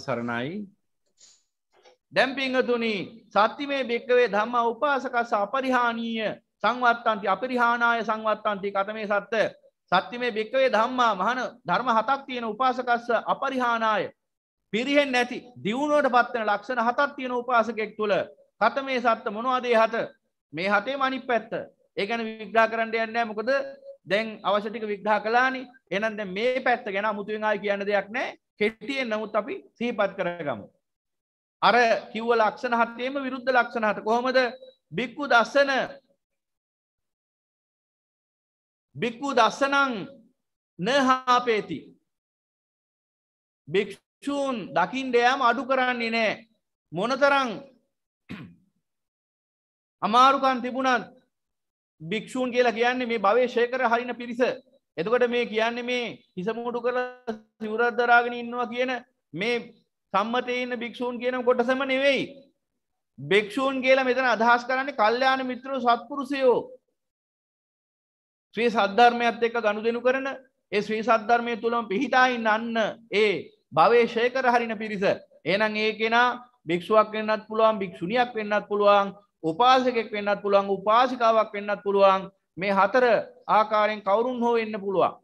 සරණයි දැම්පිංහතුනි සත්තිමේ භික්කවේ ධම්ම උපාසකස අපරිහානීය සංවත්තන්ති අපරිහානාය සංවත්තන්ති කත මේ සත්ත සත්තිමේ භික්කවේ ධම්මා මහන ධර්ම හතක් තියෙන උපාසකස්ස අපරිහානාය පිරිහෙන් නැති දියුණුවට පත්වන ලක්ෂණ හතක් තියෙන උපාසකෙක් තුළ කත මේ සත්ත මොනවාදේ හත මේ හතේ මනිප පැත්ත ඒගැන විග්‍රා කරන්න යන්නෑ මොකද දැන් අවශ්‍ය ටික විග්‍රහ කළානේ. එහෙනම් දැන් මේ පැත්ත ගැන අමුතුවෙන් ආයි කියන්න දෙයක් නැහැ. කෙටියෙන් නමුත් අපි සිහිපත් කරගමු. අර කිව්ව ලක්ෂණ හතේම විරුද්ධ ලක්ෂණ හත. කොහොමද? බික්කු දසන බික්කු දසනං නහාපේති. භික්ෂූන් දකිින්ට යෑම අඩු කරන්නේ නෑ. මොනතරං අමාරුකන් තිබුණත් භික්‍ෂූන් කියලා කියන්නේ මේ භවේශය කර හරින පිරිස. එතකොට මේ කියන්නේ මේ හිසමුඩු කළ සිවරද්දරාගෙන ඉන්නවා කියන මේ සම්මතය ඉන්න භික්‍ෂූන් කියන කොටසම නෙවෙයි. භික්‍ෂූන් කියලා මෙතන අදහස් කරන්නේ කල්්‍යයාන මිත්‍රු සත්පුරුෂයෝ. ශ්‍රී සද්ධර්මයත් එක්ක ගණුදෙනු කරන ඒ ශ්‍රී සද්ධර්මය තුළම පිහිටායින් අන්න ඒ භවේශය කර හරින පිරිස. එනම් ඒ කෙනා භික්ෂුවක් වෙන්නත් පුළුවන් භික්ෂුණියක් වෙන්නත් පුළුවන් උපාසකෙක් වෙන්නත් පුළුවන් උපාසිකාවක් වෙන්නත් පුළුවන් මේ හතර ආකාරයෙන් කවුරුන් හෝ වෙන්න පුළුවන්.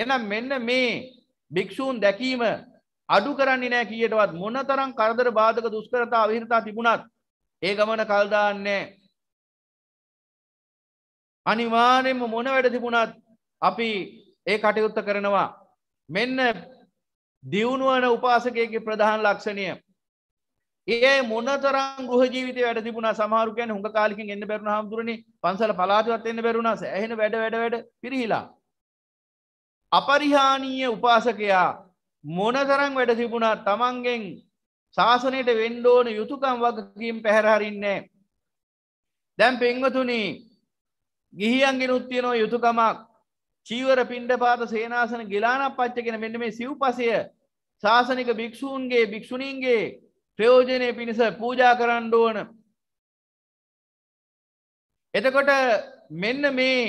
එනම් මෙන්න මේ භික්‍ෂූන් දැකීම අඩු කරන්නේ නෑ කියටවත් මොන තරම් කරදර බාධක දුස්කරතා අවිහිරතා තිබුණත් ඒ ගමන කල්දාන්නේ. අනිවානෙන්ම මොන වැඩ තිබුණත් අපි ඒ කටයුත්ත කරනවා. මෙන්න දියුණුවන උපාසකයගේ ප්‍රධාන ලක්ෂණය ඒ මොනතරම් ගෘහ ජීවිතය වැඩ තිබුණ සමාරුකයන් හොඟ කාලිකින් එන්න බැරුණ හාමුදුරණ පන්සල පලාතිවත් එන්න බැරුණ සෑහෙන වැඩ වැඩ වැඩ පිරිහිලා. අපරිහානීය උපාසකයා මොනතරං වැඩ තිබුණා තමන්ගෙන් ශාසනයට වෙන්ඩෝන යුතුකම් වගකීම් පැහැරහරින්නේ. දැම් පෙංවතුනි ගිහියන්ගෙන උත්තියනෝ යුතුකමක් චීවර පින්ඩ පාත සේනාසන ගිලානක් පච්චගෙන මෙන්න මේ සිව්පසය ශාසනික භික්‍ෂූන්ගේ භික්‍ෂුණීන්ගේ ප්‍රයෝජනය පිණිස පූජා කරන්න ඕන. එතකොට මෙන්න මේ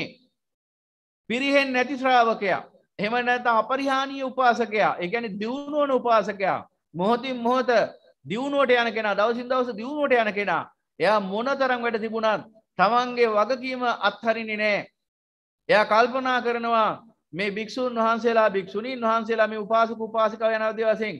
පිරිහෙන් නැති ශ්‍රාවකයා එහෙම නැත අපරිහානී උපාසකයා එකැන දියුණුවන උපාසකයා මොහොතින් මොහොත දියුණුවට යන කෙනා දවසින් දවස දියුණුවට යන කෙනා එයා මොන තරම් වැඩ තිබුණත් තමන්ගේ වගකීම අත්හරිනි නෑ එයා කල්පනා කරනවා මේ භික්‍ෂූන් වහන්සේලා භික්‍ෂුණීන් වහන්සේලා මේ උපාසක උපාසිකව යනවදවසින්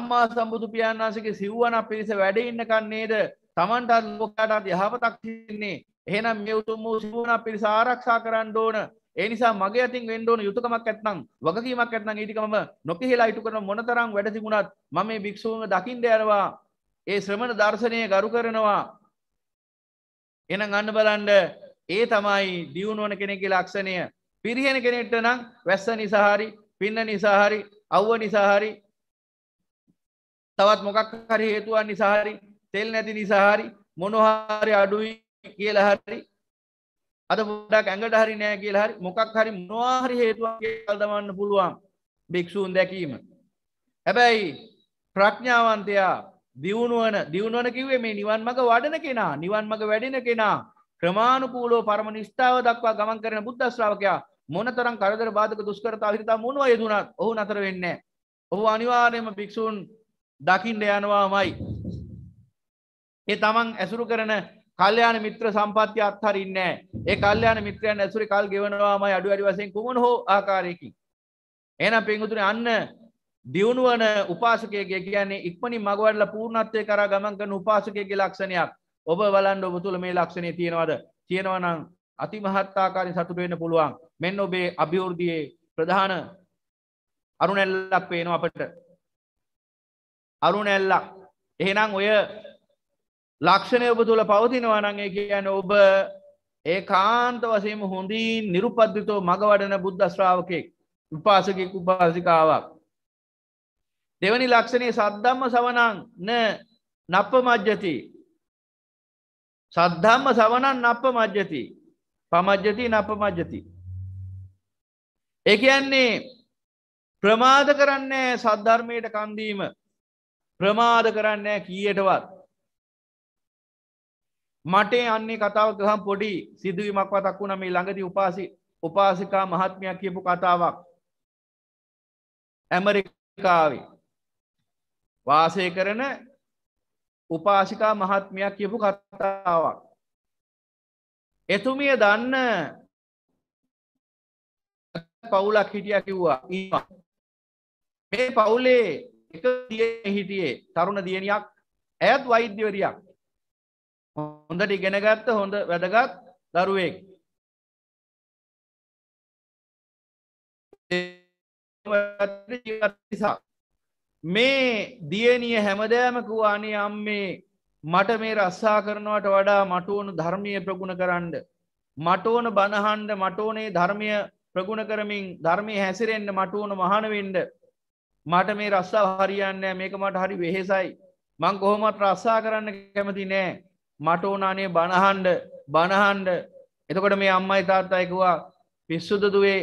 අම්මා සම්බුදු පියාන් වන්සගේ සිව්වන පිරිස වැඩ ඉන්න කන්නේද තමන්ටත් ලෝකටත් යහපතක් තින්නේ එහෙනම් මේ උතුම් වූ සිවුවන පිරිස ආරක්ෂා කරන්න ඕන ඒ නිසා මගේ අතින් වෙන්න ඕන යුතුයකමක් ඇත්නම් වගකීමක් ඇත්නම් ඊටික මම නොකිහිලා ඉටු කරන මොනතරම් වැඩ තිබුණත් මම මේ භික්ෂූන්ව දකින්න යනවා ඒ ශ්‍රමණ දර්ශනය ගරු කරනවා එහෙනම් අන්න බලන්න ඒ තමයි දියුණුවන කෙනෙක්ගේ ලක්ෂණය පිරිහෙන කෙනෙක්ට නම් වැස්ස නිසා හරි පින්න නිසා හරි අව්ව නිසා හරි තවත් මොකක් හරි හේතුවන් නිසාහරි තෙල් නැති නිසාහරි මොනොහාරි අඩුයි කියලා හරි අද පොඩක් ඇඟට හරි නෑ කියලා හරි මොකක් හරි මොනවාහරි හේතුවක් කියලා දමන්න පුළුවන් භික්ෂූන් දැකීම හැබැයි ප්‍රඥාවන්තයා දියුණුවන දියුණුවන කිව්වේ මේ නිවන් මඟ වඩන කෙනා නිවන් මඟ වැඩෙන කෙනා ක්‍රමානුකූලව පරම නිෂ්ඨාව දක්වා ගමන් කරන බුද්ධ ශ්‍රාවකයා මොනතරම් කරදර බාධක දුෂ්කරතා හිරිතා මොනවා යෙදුණත් ඔහු නතර වෙන්නේ නැහැ. ඔහු අනිවාර්යයෙන්ම භික්ෂූන් දකිින්ඩ යනවාමයි. ඒ තමන් ඇසුරු කරන කල්්‍යයාන මිත්‍ර සම්පත්ති අත්හරන්නේ ඒ කල්්‍යයාන මිත්‍රයන් ඇසුරි කල් ගෙවනවාමයි අඩු අඩි වසයෙන් කුමන හෝ ආකාරයකින්. එනම් පෙන්ගුතුන අන්න දියුණුවන උපාසකයගේ කියන්නේ ඉක්මනි මගවල්ල පූර්ණත්වය කර ගමන්ගන උපාසකයගේ ලක්ෂණයක් ඔබ වලන්ඩ ඔබ තුළ මේ ලක්ෂණය තියෙනවද තියෙනවනම් අති මහත්තාකාරින් සතුටවෙන්න පුළුවන් මෙන්න ඔබේ අභිවෘද්ධියයේ ප්‍රධාන අරුණැල්ලක් පේනවා අපට අරුණැල්ලක්. එහෙනම් ඔය ලක්ෂණය ඔබ තුළ පවතිනවා නම් ඒ කියන්නේ ඔබ ඒ කාන්ත වශයෙන් හොඳින් නිරුපද්විතෝ මඟ වඩන බුද්ධ ශ්‍රාවකෙක් උපාසකෙක් උපාසිකාවක්. දෙවනි ලක්ෂණය සද්ධම්ම සවනං න නප්ප මජ්ජති සද්ධම්ම සවනන් නප්ප මජ්ජති පමජ්ජති නප මජ්ජති ඒ කියන්නේ ප්‍රමාද කරන්නේ සද්ධර්මයට කන්දීම ප්‍රමාද කරන්න කීයටවත් මට යන්නේ කතාව ගහම් පොඩි සිදුවීමක් වතක් වුණ මේ ළඟති උපාසි උපාසිකා මහත්මයක් කියපු කතාවක් ඇමරිකාවේ වාසය කරන උපාසිකා මහත්මයක් කියපු කතාවක් එතුමිය දන්න පවුලක් හිටිය කිව්වා මේ පවුලේ එක දිය හිටියේ තරුණ දියණියක් ඇත් වෛද්‍යවරියක් හොඳට ඉගෙනගත්ත හොඳ වැඩගත් දරුවෙක් මේ දියණිය හැමදෑම කුවානේ අම්මේ මට මේ රස්සා කරනවට වඩා මට ඕන ධර්මය ප්‍රගුණ කරන්න මට ඕන බණහන්ඩ මට ඕනේ ධර්මය ප්‍රගුණ කරමින් ධර්මය හැසිරෙන්න්න මට ඕන මහනවෙන්ඩ මට මේ රස්සාාව හරියන්න මේක මට හරි වෙහෙසයි. මං කොහොමත් රස්සා කරන්න කැමති නෑ මට ඕනානේ බණහන්ඩ බණහන්ඩ එතකොට මේ අම්මයි තාත්තයකවා පිස්සුදදුවේ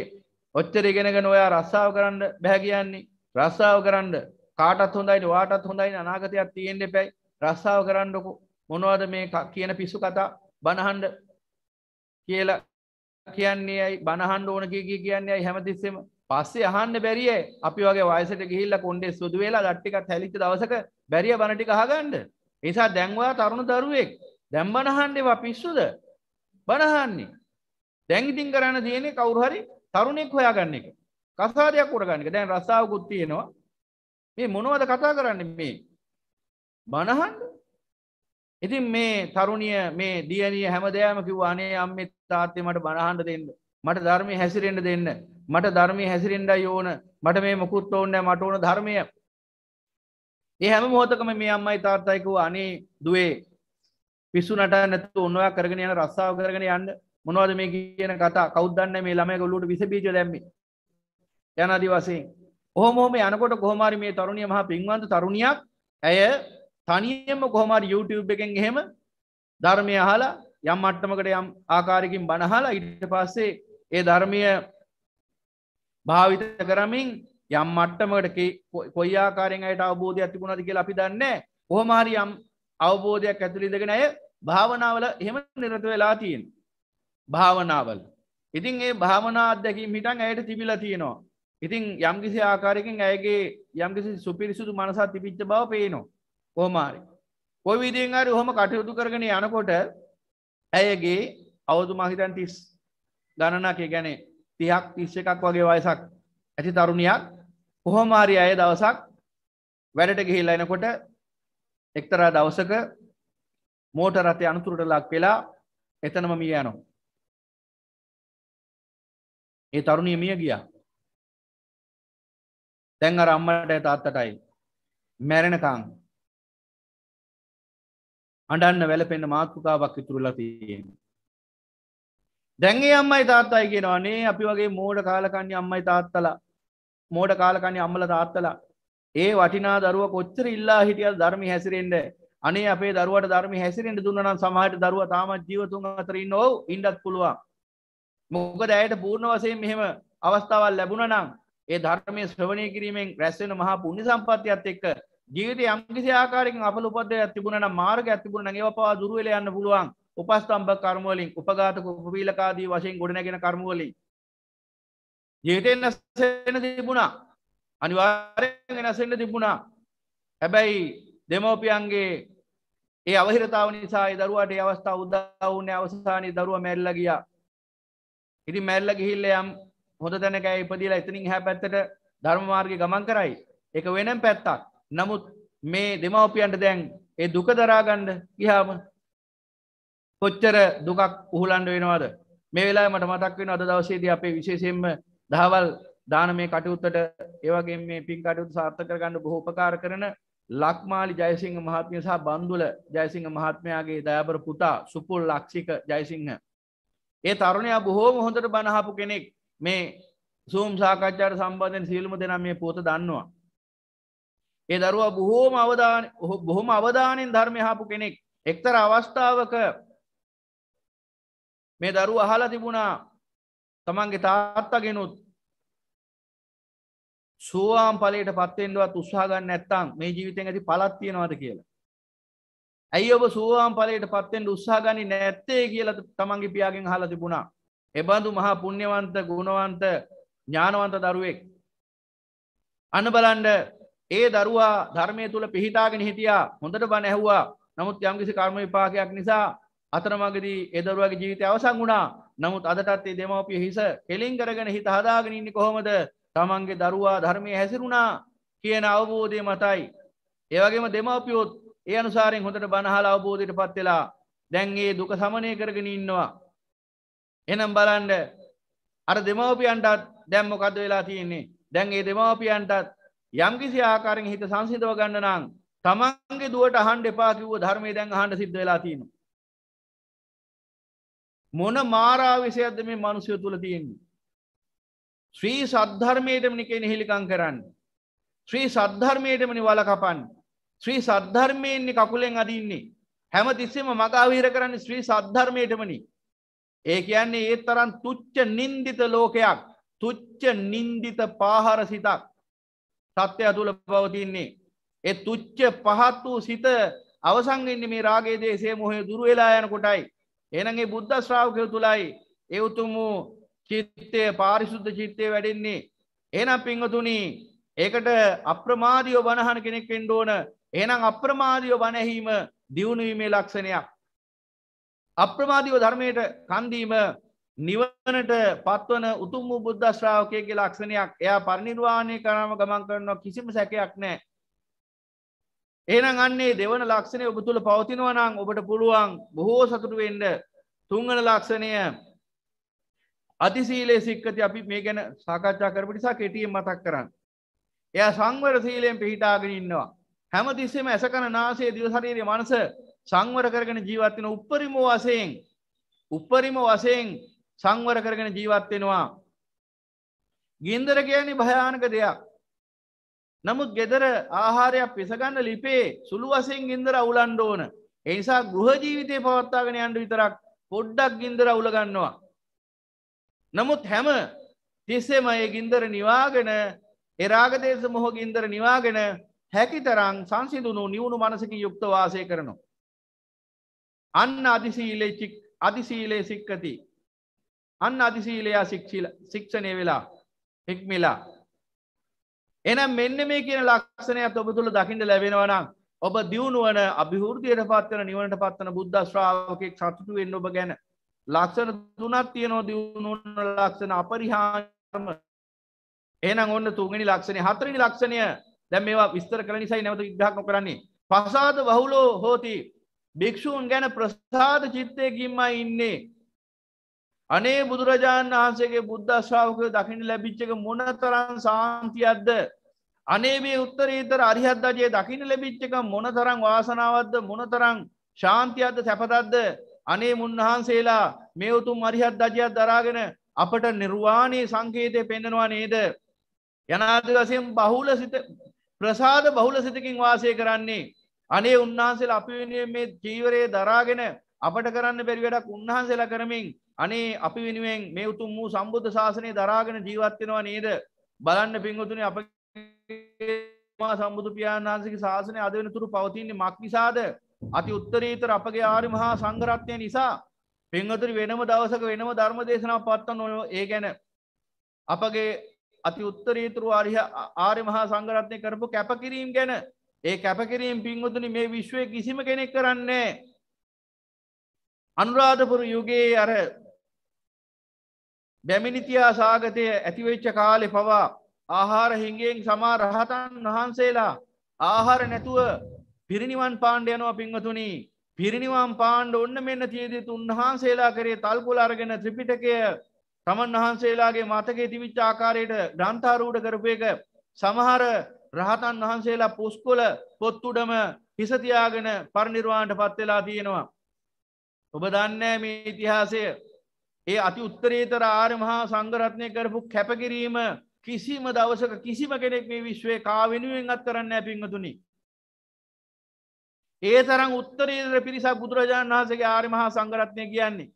ඔච්චර ඉගෙනගෙන ඔයා රස්සාාව කරන්න බැහැ කියන්නේ රස්සාාව කරන්න කාටත් හොඳයිට වාටත් හොඳයි අනාගතයක් තියෙන් දෙපැයි රස්සාාව කරන්නඩකු මොනවද මේ කියන පිස්සු කතා බණහන්ඩ කියලා කියන්නේ ඇයි බණහන්ඩ ඕන කිය කියන්නේ ඇයි හැමතිස්සෙම පස්සේ අහන්න බැරිය අපි වගේ වයසට ගිහිල්ලා කොණ්ඩේ සුදු වෙලා දත් ටිකක් හැලිච්ච දවසක බැරිය බණ ටික අහගන්න. ඒ නිසා දැන් ඔයා තරුණ දරුවෙක් දැන් බණ අහන්න එපා පිස්සුද? බණ අහන්නේ. දැන් ඉතින් කරන්න තියෙන්නේ කවුරු හරි තරුණෙක් හොයාගන්න එක. කසාදයක් උරගන්න එක. දැන් රස්සාවකුත් තියෙනවා. මේ මොනවද කතා කරන්නේ මේ? බණ අහන්න. ඉතින් මේ තරුණිය මේ දියණිය හැමදේම කිව්වා අනේ අම්මේ තාත්තේ මට බණ අහන්න දෙන්න. මට ධර්මයේ හැසිරෙන්න දෙන්න. මට ධර්මය හැසිරෙන්ඩයි ඕන මට මේ මොකුත් ඕන්න මට ඕන ධර්මය ඒ හැම මොහොතකම මේ අම්මයි තාර්ථයකව අනේ දුවේ පිස්සුනට නැතු ඔන්නවා කරගෙන යන රස්සාාව කරගෙන යන්න මොනවද මේ කියන කතා කෞද්දන්න මේ ළමය ගොල්ලුට විසබීජ දැම්මි යන අදිවසේ ඔහොමෝම යනකොට කොහොමරි මේ තරුණිය මහා පින්වන්ත තරුණියක් ඇය තනියම කොහොමර YouTube එකෙන් එහෙම ධර්මය අහලා යම් අට්ටමකට යම් ආකාරකින් බණහලා ඉට පස්සේ ඒ ධර්මය භාවිත කරමින් යම් මට්ටමකට කොයියාකාරෙන් අයට අවබෝධය ඇතිකුණද කියලා අපි දන්න හොමහරි යම් අවබෝධයක් ඇතුළිදගෙන ඇය භාවනාවල එහෙම නිරත වෙලා තියෙන් භාවනාවල් ඉතින් ඒ භාවනා අදැකීම හිටන් ඇයට තිබිලා තියෙනවා ඉතින් යම්කිසි ආකාරයකින් ඇයගේ යම්කිසි සුපිරිසුදු මනසා තිපිච්ච බව පේනවා හෝමාරි කොයි විදිෙන් අරි හොම කටයුතු කරගෙන යනකොට ඇයගේ අවුදු මහිතන් තිස් ගණනක ගැනේ තියක් තිස්ස එකක් වගේ වයසක් ඇති තරුණයක් කොහොමාරි අය දවසක් වැඩට ගිහිල්ල එනකොට එක්තරා දවසක මෝට රතය අනතුරට ලක් වෙලා එතනම මිය යනවා. ඒ තරුණිය මිය ගියා. දැන් අර අම්මට තාත්තටයි මැරෙනකං අඩන්න වැලපෙන්න්න මාතෘකාවක් ඉතුරුලා තියෙන්නේ දැන්ගේ අම්මයි තාත්තයි කියෙනවානේ අපි වගේ මෝඩ කාලකන්නේ අම්මයි තාත්තලා මෝඩ කාලකන්නේ අම්මල තාත්තලා ඒ වටිනා දරුව කොච්චර ඉල්ලා හිටියල් ධර්මි හැසිරෙන්ට අනේ අපේ දරුවට ධර්මි හැසිරෙන්ට දුන්නනම් සමහට දරුව තාමත් ජීවතුන් අතරින් ඕ ඉන්ඩත් පුළුවන් මොකද ඇයට පූර්ණ වසයෙන් මෙහෙම අවස්ථාවල් ලැබුණනම් ඒ ධර්මය ශ්‍රවණය කිරීමෙන් රැස්වෙන මහා පුුණි සම්පත්තියත් එක්ක ජීවිත අම්කිසි ආකාරකින් අප උපද ඇතිබුණන මාර්ග ඇතිබුණන ඒව පවා දුරුවල යන්න පුළුවන් උපස්තම්භ කර්මුවලින් උපගාතක උපවීලකාදී වශයෙන් ගොඩනැගෙන කර්මුවලින් ජීවිතෙන් නැසෙන්න තිබුණා අනිවාර්යෙන් වෙනසෙන්න තිබුණා හැබැයි දෙමෝපියන්ගේ ඒ අවහිරතාව නිසා දරුවට ඒ අවස්ථාව උදා වුණේ අවසානයේ දරුවා මැරිලා ගියා ඉතින් මැරිලා ගිහිල්ලා යම් හොඳ තැනක ඉපදිලා එතනින් එහා පැත්තට ධර්ම මාර්ගේ ගමන් කරයි ඒක වෙනම පැත්තක් නමුත් මේ දෙමව්පියන්ට දැන් ඒ දුක දරාගන්න ගියාම කොච්චර දුකක් උහුලන්ඩ වෙනවාද මේ වෙලා මට මතක් වෙන අද දවසේදී අපේ විශේෂයෙන්ම දහවල් දාන මේ කටයුත්තට ඒවගේ මේ පින් කටයුතු සාර්ථක කරගන්න බොහෝ උපකාර කරන ලක්මාලි ජයසිංහ මහත්මිය සහ බන්දුල ජයසිංහ මහත්මයාගේ දයාබර පුතා සුපුල් ලක්ෂික ජයසිංහ ඒ තරුණයා බොහෝම හොඳට බණහපු කෙනෙක් මේ සූම් සාකච්ඡාට සම්බන්ධයෙන් සියලුම දෙනා මේ පොත දන්නවා ඒ දරුවා බොහෝම අවධාන බොහොම අවධානයෙන් ධර්මය හාපු කෙනෙක් එක්තර අවස්ථාවක මේ දරු අහලා තිබුණා තමන්ගේ තාත්තගෙනුත් සෝවාම් පලට පත්තෙන්ටුවත් උත්සාගන්න නැත්තම් මේ ජීවිතෙන් ඇති පලත්තියෙනවාද කියලා. ඇයි ඔබ සෝවාම් පලට පත්තෙන්ට උත්සාගනි නැත්තේ කියල තමන්ගේ පියාගෙන් හලා තිබුණා. එබඳු මහා පුුණ්්‍යවන්ත ගුණවන්ත ඥානවන්ත දරුවෙක්. අන බලන්ඩ ඒ දරුවා ධර්මය තුළ පිහිතාගෙන හිටියා හොඳට බ නැහවා නමුත් යම්කිසි කර්ම විපාකයක් නිසා අතරමගදී ඒ දරුවගේ ජීවිතය අවසන් වුණා. නමුත් අදටත් ඒ දෙමව්පිය හිස කෙලින් කරගෙන හිත හදාගෙන ඉන්නේ කොහොමද? තමන්ගේ දරුවා ධර්මයේ හැසිරුණා කියන අවබෝධය මතයි. ඒ වගේම දෙමව්පියොත් ඒ අනුසාරයෙන් හොඳට බණ අහලා අවබෝධයටපත් වෙලා දැන් මේ දුක සමනය කරගෙන ඉන්නවා. එහෙනම් බලන්න අර දෙමව්පියන්ටත් දැන් මොකද වෙලා තියෙන්නේ? දැන් මේ දෙමව්පියන්ටත් යම්කිසි ආකාරයෙන් හිත සංසිඳව ගන්න නම් තමන්ගේ දුවට අහන්න එපා කිව්ව ධර්මයේ දැන් අහන්න සිද්ධ වෙලා තියෙනවා. මොන මාරාවිසයක්ද මේ මනුසය තුළ තියෙන්නේ. ශ්‍රී සද්ධර්මයටම නිකේ නෙහිලිකං කරන්න. ශ්‍රී සද්ධර්මයටමනි වල කපන් ශ්‍රී සද්ධර්මයෙන්නේ කකුලෙන් අදන්නේ හැම තිස්සෙම මගාවීර කරන්න ශ්‍රී සද්ධර්මයටමනි ඒ කියන්නේ ඒ තරන් තුච්ච නින්දිත ලෝකයක් තුච්ච නින්දිත පාහර සිතක් සත්‍යය තුළ පවතින්නේ ඒ තුච්ච පහත් වූ සිත අවසංගන්න මේ රාගේ දේශේ මොහේ දුරුවෙලා යන කොටයි එනගේ බුද්ධ ශ්‍රාවකය තුළයි එවුතුම වූ චිත්තය පාරිසුද්ධ චිත්තය වැඩින්නේ. එනම් පිංහතුනී ඒකට අප්‍රමාදියෝ බණහන කෙනෙක් ෙන්ඩෝන එනම් අප්‍රමාදියෝ බණැහීම දියුණුවීමේ ලක්ෂණයක්. අප්‍රමාදියෝ ධර්මයට කන්දීම නිවනට පත්වන උතුම් වූ බුද්ධ ශ්‍රාවකයගේ ලක්ෂණයක් එයා පරිනිර්වාණය කරම ගමන් කරනවා කිසිම සැකයක් නෑ එහෙනම් අන්නේ දෙවන ලක්ෂණය ඔබ තුළ පවතිනවනම් ඔබට පුළුවන් බොහෝ සතුටු වෙන්ඩ තුංගන ලක්ෂණය අතිසීලේ සික්කති අපි මේ ගැන සාකච්ඡා කරපු නිසා කෙටියෙන් මතක් කරන්න. එයා සංවර සීලයෙන් පිහිටාගෙන ඉන්නවා. හැම තිස්සෙම ඇසකන නාසයේ දිව ශරීරය මනස සංවර කරගෙන ජීවත් වෙන උප්පරිම වශයෙන් උප්පරිම වශයෙන් සංවර කරගෙන ජීවත් වෙනවා. ගින්දර කියන්නේ භයානක දෙයක්. නමුත් ගෙදර ආහාරයක් පිසගන්න ලිපේ සුළු වසයෙන් ඉන්දර අවුලන්ඩ ඕන. එනිසා ගෘහ ජීවිතය පවත්තාගෙන අන්ඩ විතරක් පොඩ්ඩක් ගින්දර අවුලගන්නවා. නමුත් හැම තිස්සෙම ඒ ගින්දර නිවාගෙන එරාගදේශ මොහො ගින්දර නිවාගෙන හැකි තරං සංසිදුුණු නිවුණු මනසක යුක්ත වාසය කරනවා. අන්න අධිසීලේ අධිසීලේ සික්කති. අන්න අධිසීලයා ශික්ෂණය වෙලා හික්මිලා එනම් මෙන්න මේ කියන ලක්ෂණයත් ඔබ තුළ දකිට ලැබෙනවනම් ඔබ දියුණුවන අභිහෘතියට පත්වන නිවනට පත්වන බුද්ධ ශ්‍රාවකෙක් සතුටු වෙන්න ඔබ ගැන ලක්ෂණ තුනත් තියනෝ දියුණුවන ලක්ෂණ අපරිහාම එනම් ඔන්න තුගනි ලක්ෂණය හතරනි ලක්ෂණය දැ මේවා විස්තර කර නිසයි නැවත ඉදහක්ම කරන්නේ පසාද වහුලෝ හෝති භික්‍ෂූන් ගැන ප්‍රසාද චිත්තයකින්ම ඉන්නේ අනේ බුදුරජාණන් වහන්සේගේ බුද්ධශ්‍රාවකය දකින ලැබිච්චක මොනතරන් සාන්තියක්ද අනේ මේ උත්තරීතර අරිහත්දජයේ දකින ලැබිච්චක මොනතරං වාසනාවද්ද මොනතරං ශාන්තියක්ද සැපතත්ද අනේ මුන්වහන්සේලා මේ උතුම් අරිහත් දජයක් දරාගෙන අපට නිර්වාණය සංකේතය පෙන්නවා නේද යනාද වසයෙන් බහුල සිත ප්‍රසාද බහුල සිතකින් වාසය කරන්නේ අනේ උන්වහන්සේලා අපි මේ ජීවරයේ දරාගෙන අපට කරන්න බැරි වැඩක් උන්වහන්සේලා කරමින් අනේ අපි වෙනුවෙන් මේ උතුම් වූ සම්බුද්ධ ශාසනය දරාගෙන ජීවත් වෙනවා නේද බලන්න පින්වතුනි අපගේ සම්බුදු පියාණන් වහන්සේගේ ශාසනය අද වෙනතුරු පවතින්නේ මක් නිසාද අති උත්තරීතර අපගේ ආර්ය මහා සංඝරත්නය නිසා පින්වතුනි වෙනම දවසක වෙනම ධර්ම දේශනාවක් පවත්වන්න ඕන ඒ ගැන අපගේ අති උත්තරීතර ආර්ය ආර්ය මහා සංඝරත්නය කරපු කැපකිරීම ගැන ඒ කැපකිරීම පින්වතුනි මේ විශ්වයේ කිසිම කෙනෙක් කරන්නේ නැහැ අනුරාධපුර යුගයේ අර බැමිනිතියා සාගතය ඇතිවෙච්ච කාලෙ පවා ආහාර හිංගෙන් සමා රහතන් වහන්සේලා ආහාර නැතුව පිරිනිවන් පාණ්ඩයනවා පිංවතුනි පිරිනිවාම් පාණ්ඩ ඔන්න මෙන්න තියදෙත් උන්වහන්සේලා කරේ තල්කුල අරගෙන ත්‍රිපිටකය තමන් වහන්සේලාගේ මතකේ තිවිච්ච ආකාරයට ග්‍රන්ථාරූඩ කරපු එක සමහර රහතන් වහන්සේලා පුස්කොල පොත්තුඩම හිසතියාගෙන පරිනිර්වාණට පත්වෙලා තියෙනවා ඔබ දන්නෑ මේ ඉතිහාසය ඒ අති උත්තරීතර ආරමහා සංගරත්නය කරපු කැපකිරීම කිසිම දවසක කිසිම කෙනෙක් මේ විශ්වය කාවෙනුවෙන් අත්තරන්න පිංහතුනි. ඒ තරම් උත්තරීතර පිරිසක් බුදුරජාණන් වහසගේ ආරමහා සංගරත්නය කියන්නේ.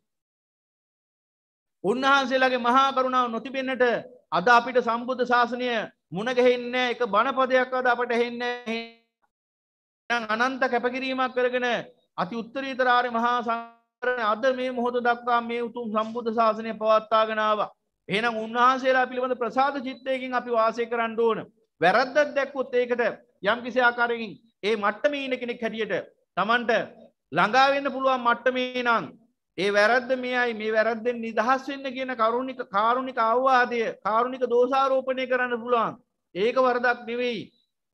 උන්වහන්සේලාගේ මහා කරුණාව නොතිබෙන්නට අද අපිට සම්බුද්ධ ශාසනය මුණගහෙන්න එක බණපදයක් අද අපට හෙන්න අනන්ත කැපකිරීමක් කරගෙන අති උත්තරීතරාරය මහා සං අද මේ මොහොත දක්වා මේ උතුම් සම්බුද්ධ ශාසනය පවත්තාගෙනවා. එහෙනම් උන්වහන්සේලා පිළිබඳ ප්‍රසාද චිත්තයකින් අපි වාසය කරන්න ඕන. වැරද්දක් දැක්කොත් ඒකට යම් කිසි ආකාරයකින් ඒ මට්ටමේ ඉන්න කෙනෙක් හැටියට Tamanට ළඟා වෙන්න පුළුවන් මට්ටමේ නම් ඒ වැරද්ද මෙයයි මේ වැරද්දෙන් නිදහස් වෙන්න කියන කරුණික කාරුණික අවවාදය කාරුණික දෝෂාරෝපණය කරන්න පුළුවන්. ඒක වරදක් නෙවෙයි.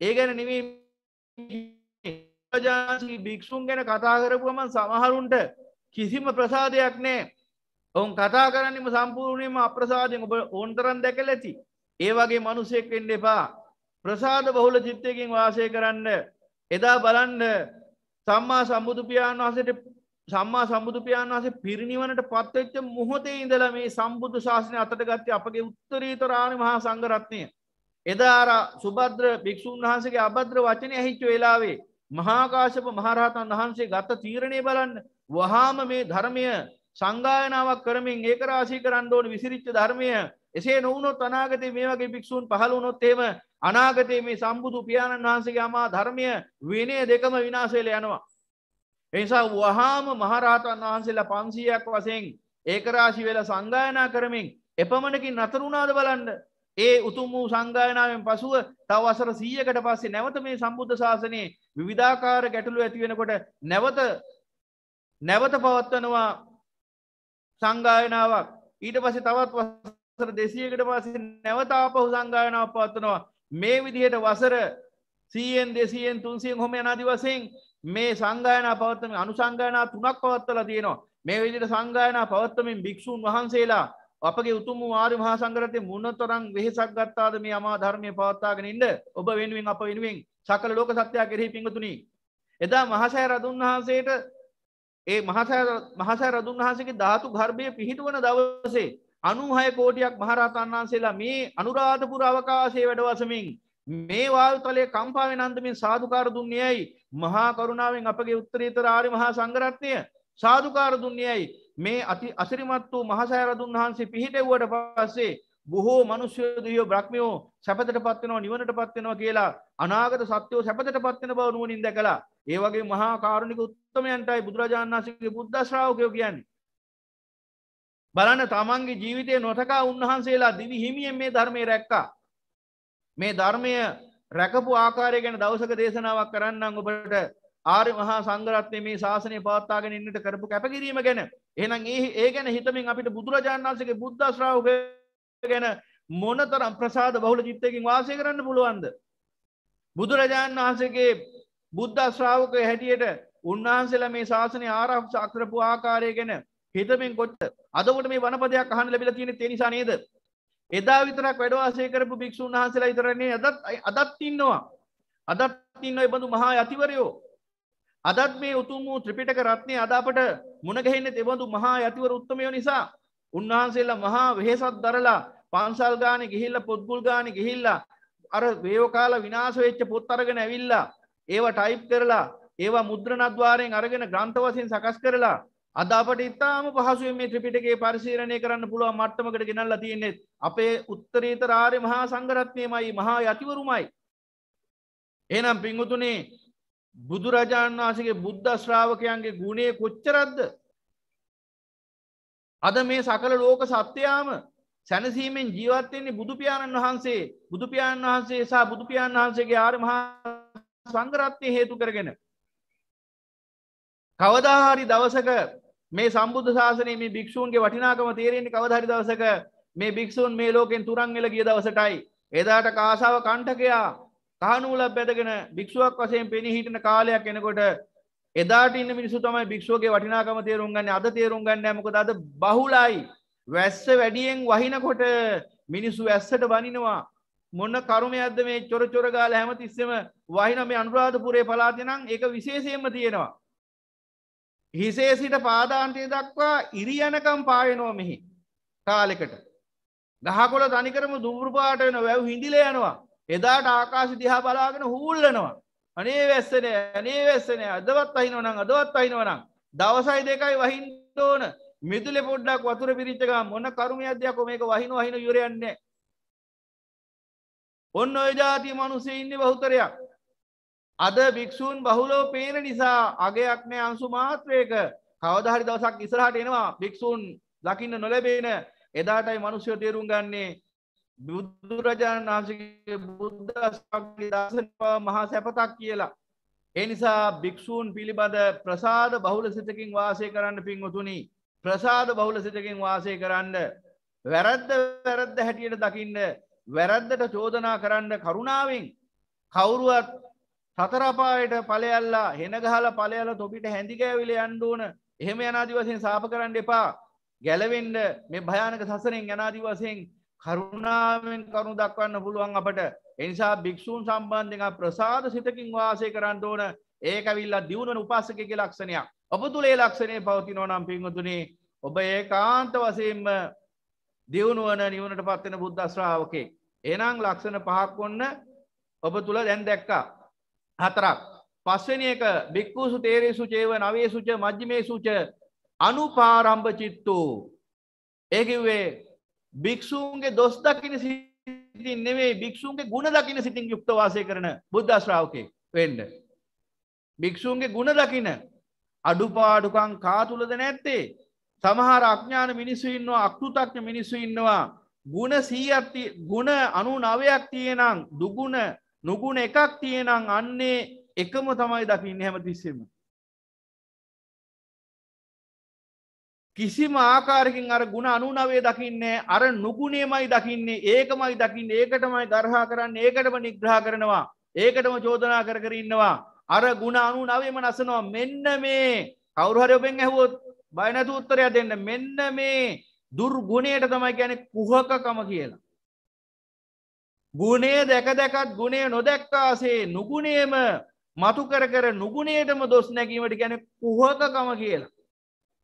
ඒ ගැන නෙවෙයි භික්ෂුන් ගැන කතා කරපුවම සමහරුන්ට කිසිම ප්‍රසාදයක් නෑ ඔවුන් කතා කරන්නම සම්පූර්ණයම අප්‍රසාධයෙන් ඔබ ඕන් කරන් දැකල ඇති ඒවගේ මනුසෙක් එන්න එපා ප්‍රසාද බහුල චිත්තයකින් වාසය කරන්න එදා බලන්න සම්මා සම්බුදුපියාන් වහසට සම්මා සම්බුදුපියාන් වහසේ පිරිනිවනට පත්වෙච්ච මුහොතේ ඉඳලා මේ සම්බුදු ශාසනය අතට ගත්තේ අපගේ උත්තරීතරාණ මහා සංගරත්නය එදාර සුබද්‍ර භික්‍ෂූන් වහන්සගේ අබද්‍ර වචනය ඇහිච්ච වෙලාවේ මහාකාශප මහරහතන් වහන්සේ ගත්ත තීරණය බලන්න වහාම මේ ධර්මය සංගායනාවක් කරමින් ඒක රාශී කරන්න ඕන විසිරිච්ච ධර්මය එසේ නොවුනොත් අනාගතයේ මේ වගේ භික්ෂූන් පහළ වුණොත් එහෙම අනාගතයේ මේ සම්බුදු පියාණන් වහන්සේගේ අමා ධර්මය විනය දෙකම විනාශ වෙලා යනවා. ඒ නිසා වහාම මහරහතන් වහන්සේලා 500ක් වශයෙන් ඒක රාශී වෙලා සංගායනා කරමින් එපමණකින් නතර වුණාද බලන්න. ඒ උතුම් වූ සංගායනාවෙන් පසුව තව වසර 100කට පස්සේ නැවත මේ සම්බුද්ධ ශාසනයේ විවිධාකාර ගැටලු ඇති වෙනකොට නැවත නැවත පවත්වනවා සංගායනාවක් ඊට පසේ තවත් වසර දෙසියකට පසේ නැවතාපහු සංගායනාව පවත්වනවා මේ විදිහට වසර සීයෙන් දෙසියෙන් තුන්සියෙන් හොම යනාදි වසයෙන් මේ සංගායනා පවත්තම අනුසංගායනා තුනක් පවත්තල තියෙනවා මේ විදිට සංගායනා පවත්තමින් භික්‍ෂූන් වහන්සේලා අපගේ උතුම ආරි මහා සංගරතය මුන්නතරං වෙහෙසක් ගත්තාද මේ අමා ධර්මය පවත්තාගෙන ඉන්න ඔබ වෙනුවෙන් අප වෙනුවෙන් සකල ලෝක සත්‍යයා කෙරෙහි පිඟතුනි එදා මහසෑ රදුන් වහන්සේට ඒ මහසෑ රදුන් වහන්සගේ ධාතු ගර්භය පිහිටුවන දවසේ අනුහය කෝටියක් මහරහතන් වහන්සේලා මේ අනුරාධපුර අවකාශය වැඩවසමින් මේ වාල්තලේ කම්පාවෙන් අන්දමින් සාධකාර දුන්නේ ඇයි මහා කරුණාවෙන් අපගේ උත්තරීතර ආරි මහා සංගරත්නය සාධකාර දුන්නේ ඇයි මේ අති අසිරිමත් වූ මහසෑරදුන් වහන්සේ පිහිටෙව්වට පස්සේ බොහෝ මනුස්්‍යය දියෝ බ්‍රහ්මියෝ සැපතට පත්වෙනවා නිවනට පත්වෙනවා කියලා අනාගත සත්‍යයෝ සැපතට පත්වෙන බව නුවනින් දැකලා ඒවගේ මහා කාරුණික උත්තමයන්ටයි බුදුරජාණන් වහන්සේගේ බුද්ධ ශ්‍රාවකයෝ කියන්නේ බලන්න තමන්ගේ ජීවිතය නොටකා උන්වහන්සේලා දිවි හිමියෙන් මේ ධර්මය රැක්කා මේ ධර්මය රැකපු ආකාරය ගැන දවසක දේශනාවක් කරන්න ඔබට ආර් මහා සංගරත්නය මේ ශාසනය පවත්තාගෙන ඉන්නට කරපු කැපකිරීම ගැන එනම් ඒ ඒ ගැන හිතමින් අපිට බුදුරජාණන්සගේ බුද්ධ ශ්‍රාවකය ගැන මොන තරම් ප්‍රසාද බහුල චිත්තයකින් වාසය කරන්න පුළුවන්ද. බුදුරජාණන් වහන්සේගේ බුද්ධ ශ්‍රාවක හැටියට උන්වහන්සේලා මේ ශාසනය ආරක්ෂා කරපු ආකාරය ගැන හිතමින් කොච්ච අදකට මේ වනපදයක් අහන්න ලැබිලා තියෙන තේ නිසා නේද එදා විතරක් වැඩවාසය කරපු භික්ෂුන් වහන්සේලා විතරන්නේ අදත් අදත් ඉන්නවා අදත් ඉන්න එබඳු මහා යතිවරයෝ අදත් මේ උතුම් වූ ත්‍රිපිටක රත්නය අද අපට මුණගැහෙන්නේ එබඳු මහා යතිවර උත්තමයෝ නිසා උන්වහන්සේලා මහා වෙහෙසත් දරලා පන්සල් ගාන ගිහිල්ල පුද්ගුල් ගාන ගිහිල්ලා අර වේෝකාල විනාශ වෙච්ච පොත් අරගෙන ඇවිල්ලා ඒවා ටයිප් කරලා ඒවා මුද්‍රණද්වාරයෙන් අරගෙන ග්‍රන්ථවසින් සකස් කරලා අද අපට ඉතාම පහසුවෙන් මේ ත්‍රිපිටකේ පරිශීලනය කරන්න පුළුවන් මට්ටමකට ගෙනල්ලා තියෙන්නේ අපේ උත්තරීතර ආර්ය මහා සංඝරත්නයමයි මහා යතිවරුමයි එහෙනම් පින්වතුනි බුදුරජාණන් වහන්සේගේ බුද්ධ ශ්‍රාවකයන්ගේ ගුණේ කොච්චරක්ද අද මේ සකල ලෝක සත්‍යයාම සැනසීමෙන් ජීවත්වෙන්නේ බුදුපාණන් වහන්සේ බුදුපාණන් වහන්සේ සහ බුදුපාණන් වහන්සේගේ ආරමහා සංගරත්නය හේතු කරගෙන. කවදාහරි දවසක මේ සම්බුද්ධ ශාසනය මේ භික්ෂූන්ගේ වටිනාකම තේරෙන්නේ කවදහරි දවසක මේ භික්ෂූන් මේ ලෝකෙන් තුරන් වෙල ගිය දවසටයි. එදාට කාසාව කණ්ටකයා කහනුවලක් බැදගෙන භික්ෂුවක් වසයෙන් පෙනි හිටන කාලයක් එනකොට එදාට ඉන්න මිනිසු තමයි භික්ෂුවගේ වටිනාකම තේරුම් ගන්න අද තේරුම් ගන්න මොකද අද බහුලයි වැස්ස වැඩියෙන් වහිනකොට මිනිස්සු ඇස්සට බනිනවා මොන්න කරුමයක්ද මේ චොර චොර ගාල හැම තිස්සෙම වහින මේ අනුරාධපුරේ පලාතේ නම් ඒක විශේෂයෙන්ම තියෙනවා හිසේ සිට පාදාන්තය දක්වා ඉරියනකම් පායනවා මෙහි කාලෙකට ගහකොළ තනිකරම දුම්රුපාට වෙන වැව් හිඳිල යනවා එදාට ආකාශ දිහා බලාගෙන හූල්ලනවා අනේ වැස්සනය අනේ වැස්සනය අදවත් අහිනවනම් අදවත් අහිනවනම් දවසයි දෙකයි වහින්ට ඕන මිදුලෙ පොඩ්ඩක් වතුර පිරිච්චක මොන්න කරුමයක්දයක් මේක වහින වහින යුරයන්නේ ඔන්න ඔය ජාති මනුසේ ඉන්න බහුතරයක් අද භික්‍ෂූන් බහුලෝ පේන නිසා අගයක් නෑ අංසු මාත්‍රයක කවදහරි දවසක් ඉසරහට එනවා භික්‍ෂූන් දකින්න නොලැබේන එදාටයි මනුෂ්‍යය තේරුම් ගන්නේ බුදුරජාණන් වහන්සේගේ බුද්ධ දසනවා මහා සැපතක් කියලා. එනිසා භික්‍ෂූන් පිළිබඳ ප්‍රසාද බහුල සිතකින් වාසය කරන්න පින්වතුනි ප්‍රසාද බහුල සිතකින් වාසය කරන්න වැරද්ද වැරද්ද හැටියට දකින්න වැරද්දට චෝදනා කරන්න කරුණාවෙන් කවුරුවත් සතරපායට පලයල්ලා හෙනගහල පලයල තොපිට හැඳිකෑවිල අන්ඩුවන එහෙම යනාදිවසයෙන් සාප කරන්න එපා ගැලවෙන්ඩ මේ භයානක සසරෙන් යනාදිවසයෙන් කරුණාවෙන් කරුණු දක්වන්න පුළුවන් අපට එනිසා භික්‍ෂූන් සම්බන්ධය ප්‍රසාද සිතකින් වාසය කරන්න ඕන ඒකවිල්ලා දියුණුවන උපාසකගේ ලක්ෂණයක් ඔබ තුළේ ලක්ෂණය පවතිනෝ නම් පින්වතුනේ ඔබ ඒ කාන්ත වසයෙන්ම දියුණුවන නිවුණට පත්වෙන බුද්ධශ්‍රාවකේ එනම් ලක්ෂණ පහක් ඔන්න ඔබ තුළ දැන් දැක්කා හතරක් පස්වෙන එක බික්කූසු තේරේසු චේව නවේ සුච මජ්ජිමේ සුච අනුපාරම්භ චිත්තු ඒකිවේ භික්‍ෂූන්ගේ දොස් දකින සිතින් නෙවේ භික්‍ෂූන්ගේ ගුණ දකින සිතින් යුක්තවාසය කරන බුද්ධශ්‍රාවකය වෙන්ඩ. භික්‍ෂූන්ගේ ගුණ දකින අඩුපාඩුකං කාතුලද නැත්තේ සමහර අඥාන මිනිස්සු ඉන්නවා අක්තුතක්ඥ මිනිස්සු ඉන්නවා ගුණ සීඇති ගුණ අනු නවයක් තියෙනම් දුගුණ නුගුණ එකක් තියෙනම් අන්නේ එකම තමයි දකින්න හැම තිස්සෙම කිසිම ආකාරකින් අර ගුණ අනුනවේ දකින්නේ අර නුගුණේමයි දකින්නේ ඒකමයි දකින්න ඒකටමයි ගරහා කරන්න ඒකටම නිග්‍රහ කරනවා ඒකටම චෝදනා කර කර ඉන්නවා අර ගුණ අනු නවේම නසනවා මෙන්න මේ කවුරුහරි ඔබෙන් ඇහුවොත් බයනැතු උත්තරයක් දෙන්න මෙන්න මේ දුර්ගුණයට තමයි ගැන කුහකකම කියලා ගුණේ දැක දැකත් ගුණේ නොදැක්කාසේ නුගුණේම මතු කර කර නුගුණේටම දොස් නැකීමට ගැන කුහකකම කියලා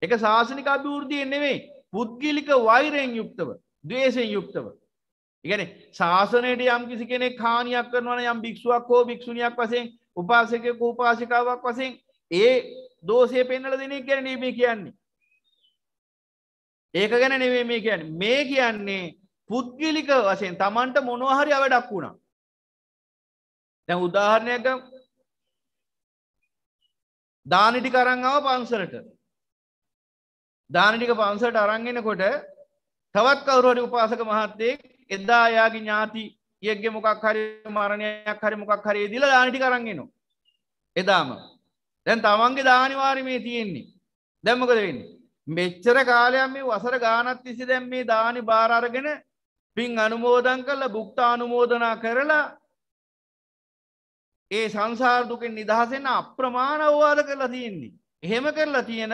එක ශාසනික අභිවෘද්ධිය නෙවෙයි පුද්ගලික වෛරයෙන් යුක්තව දවේශයෙන් යුක්තව ඉගැන ශාසනයට යම් කිසි කෙනෙක් කානයක් කරනවන යම් භික්ෂුවක් හෝ භික්ෂුණයක් වසෙන් උපාසක කූපාසිකාවක් වසෙන් ඒ දෝසය පෙන්නල දෙනෙ ගැන මේ කියන්නේ ඒක ගැන නෙවේ මේ කියන්න මේ කියන්නේ පුද්ගලික වසයෙන් තමන්ට මොනවහරි අවඩක් වුණා දැ උදාහරණයක දානිටි කරංාව පංසලට දානටික පන්සට අරංගෙනකොට තවත් කවරුවරි උපාසක මහත්තයෙක් එදා අයාගේ ඥාති යක්ගේ මොකක් හරි මරණයක් හරි මොකක් හරේ දිල දානටි කරන්ගෙනවා. එදාම. දැන් තමන්ගේ දානිවාරිමේ තියෙන්නේ. දැම්මකද වෙන්න. මෙච්චර කාලයක් මේ වසර ගානත් තිසි දැම් මේ දානි භාරගෙන පින් අනුමෝදන් කල්ල බුක්තා අනුමෝදනා කරලා ඒ සංසාර්දුකෙන් නිදහසෙන් අප්‍රමාණ අවවාද කරලා තියෙන්නේ. එහෙම කරලා තියෙන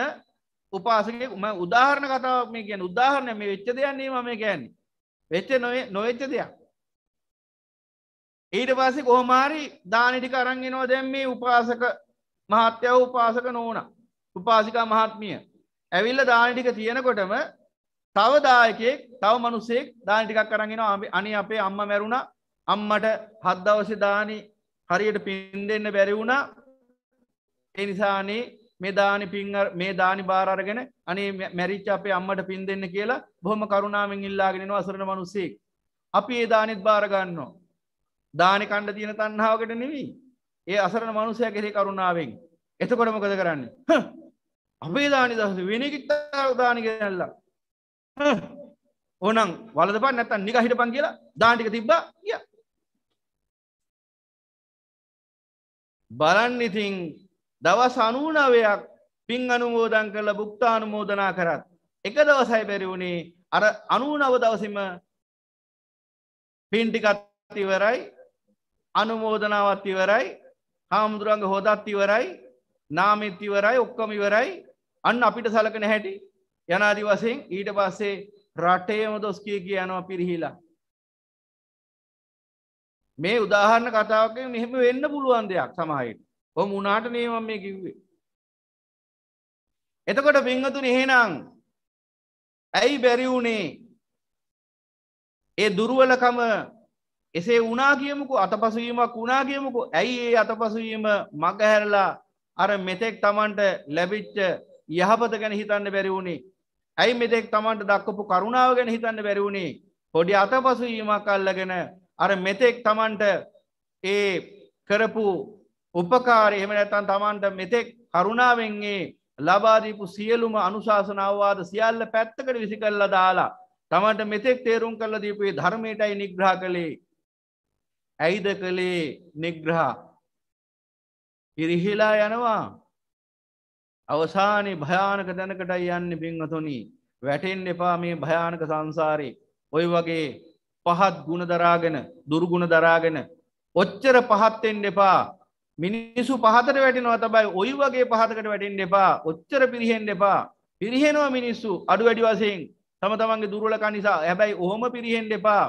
උපාසකෙක් ම උදාහරණ කතාවක් මේ කියන උදාහරණය මේ වෙච්ච දෙයන්නේ ම මේ ගැන්නේ වෙච්ච නොේ නොවෙච්ච දෙයක් ඊට පස්සේ කොහොමාරි දානිටි කරන්ගෙනවා දැන් මේ උපාසක මහත්‍යාව උපාසක නෝන උපාසිකා මහත්මිය ඇවිල්ල දානිටික තියෙනකොටම තව දායකෙක් තව මනුසෙක් දානිටිකක් කරගෙනවා අනි අපේ අම්ම මැරුණ අම්මට හද්දවස දානි හරියට පින් දෙන්න බැරි වුණා එනිසානේ මේ දානි පිංහ මේ දානි භාරගෙන අනේ මැරිච් අපේ අම්මට පින් දෙන්න කියලා බොහොම කරුණාවෙන් ඉල්ලාගෙනෙන අසරන මනුස්සෙක්. අපි ඒ දානිත් භාරගන්නවා. දානි කණ්ඩ තියෙන තන්නාවකට නෙවී. ඒ අසරන මනුසය කෙරේ කරුණාවෙන්. එතකොට මොකද කරන්න. අපේ දානි දස වෙනකිත්තාදානි කරල්ල. ඕනම් වලද පන් නැතන් නික හිටපන් කියලා දාන්ටික තිබ්බා කිය. බලන්න ඉතිං දවස් අනූනවයක් පින් අනුමෝදන් කරලා බුක්තානුමෝදනා කරත් එක දවසයි බැරි වුණේ අර අනූනව දවසම පින්ටිකත්තිවරයි අනුමෝදනාවත්තිවරයි හාමුදුරන්ග හෝදත්තිවරයි නාමිත්තිවරයි ඔක්කොම ඉවරයි අන්න අපිට සලකන හැටි යනාදි වසයෙන් ඊට පස්සේ රටේම දොස් කිය කිය යනවා පිරිහිලා මේ උදාහරණ කතාවක මෙහෙම වෙන්න පුළුවන් දෙයක් සමහයට ඔහොම වුණාට නේ මම මේ කිව්වේ. එතකොට පින්වතුනි එහෙනම් ඇයි බැරි වුණේ? ඒ දුර්වලකම එසේ වුණා කියමුකෝ අතපසුවීමක් වුණා කියමුකෝ. ඇයි ඒ අතපසුවීම මගහැරලා අර මෙතෙක් Tamanට ලැබිච්ච යහපත ගැන හිතන්න බැරි වුණේ? ඇයි මෙතෙක් Tamanට දක්වපු කරුණාව ගැන හිතන්න බැරි වුණේ? පොඩි අතපසුවීමක් අල්ලගෙන අර මෙතෙක් Tamanට ඒ කරපු උපකාර එහෙම නැතන් තමන්ට මෙතෙක් කරුණාවෙන්ගේ ලබාදීපු සියලුම අනුශාසනවවාද සියල්ල පැත්තකට විසි කල්ල දාලා තමන්ට මෙතෙක් තේරුම් කල්ල දීපේ ධර්මයටයි නිග්‍රහ කළේ ඇයිද කළේ නිග්‍රහ ඉරිහිලා යනවා අවසානයේ භයානක දැනකටයි යන්න පිංහතුනි වැටෙන් එපා මේ භයානක සංසාරේ ඔය වගේ පහත් ගුණ දරාගෙන දුර්ගුණ දරාගෙන ඔච්චර පහත්තෙන් එපා මිනිස්සු පහතට වැටෙනවා තබයි ඔයි වගේ පහතකට වැටෙන් එපා ඔච්චර පිරිහෙන් එපා පිරිහෙනවා මිනිස්සු අඩු වැඩි වසයෙන් තම තමන්ගේ දුරලකා නිසා හැබැයි ඔහොම පිරිහෙන් එපා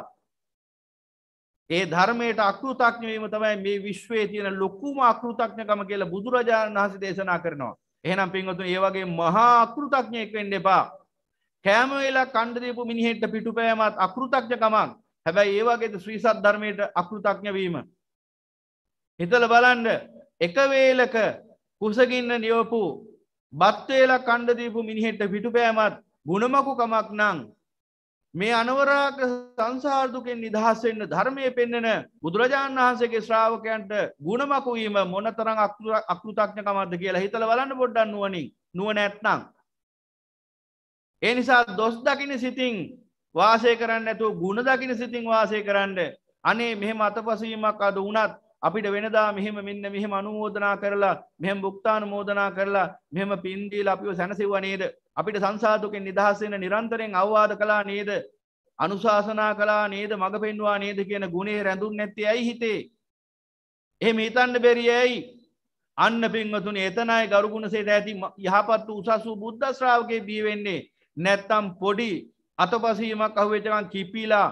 ඒ ධර්මයට අකෘතඥවීම තමයි මේ විශ්වයේ තියෙන ලොකුම අකෘතඥකම කියලා බුදුරජාණන් වහන්සේ දේශනා කරනවා. එහෙනම් පින්වතුනි, ඒ වගේ මහා අකෘතඥයෙක් වෙන්න එපා. කෑම වේලා කණ්ඩ දීපු මිනිහෙක්ට පිටුපෑමත් අකෘතඥකමක්. හැබැයි ඒ වගේද ශ්‍රී සත්‍ය ධර්මයට අකෘතඥ වීම. හිතල බලන්ඩ එක වේලක කුසගින්න නියෝපු බත්වේලා කණ්ඩදීපු මිනිහෙට පිටුපෑමත් ගුණමකුකමක් නං මේ අනවරාග සංසාර්දුකෙන් නිදහස්වෙන්න ධර්මය පෙන්නෙන බුදුරජාණන් වහන්සේගේ ශ්‍රාවකයන්ට ගුණමකුවීම මොනතරං අකෘතක්ඥකමක්ද කියලා හිතල වලන්න බොඩ්ඩන් නුවනින් නුව නැත්නම්. ඒ නිසා දොස් දකින සිතින් වාසය කරන්න ඇතු ගුණ දකින සිතින් වාසය කරන්න අනේ මෙහෙම අතපසීමක් අද වනත් අපිට වෙනදා මෙහෙම මෙන්න මෙහෙම අනුමෝදනා කරලා මෙහෙම භුක්තාන මෝදනා කරලා මෙහෙම පින්දීලා අපිව සැනසෙවුවා නේද අපිට සංසාරතුකෙන් නිදහස් වෙන නිරන්තරයෙන් අවවාද කළා නේද අනුශාසනා කළා නේද මඟ පෙන්වුවා නේද කියන ගුණේ රැඳුන්නේ නැත්තේ ඇයි හිතේ එහෙම හිතන්න බැරි ඇයි අන්න පින්වතුනි එතනයි ගරුගුණසේට ඇති යහපත් වූ උසස් වූ බුද්ධ ශ්‍රාවකේ බිය වෙන්නේ නැත්තම් පොඩි අතපසීමක් අහුවෙච්ච ගමන් කිපිලා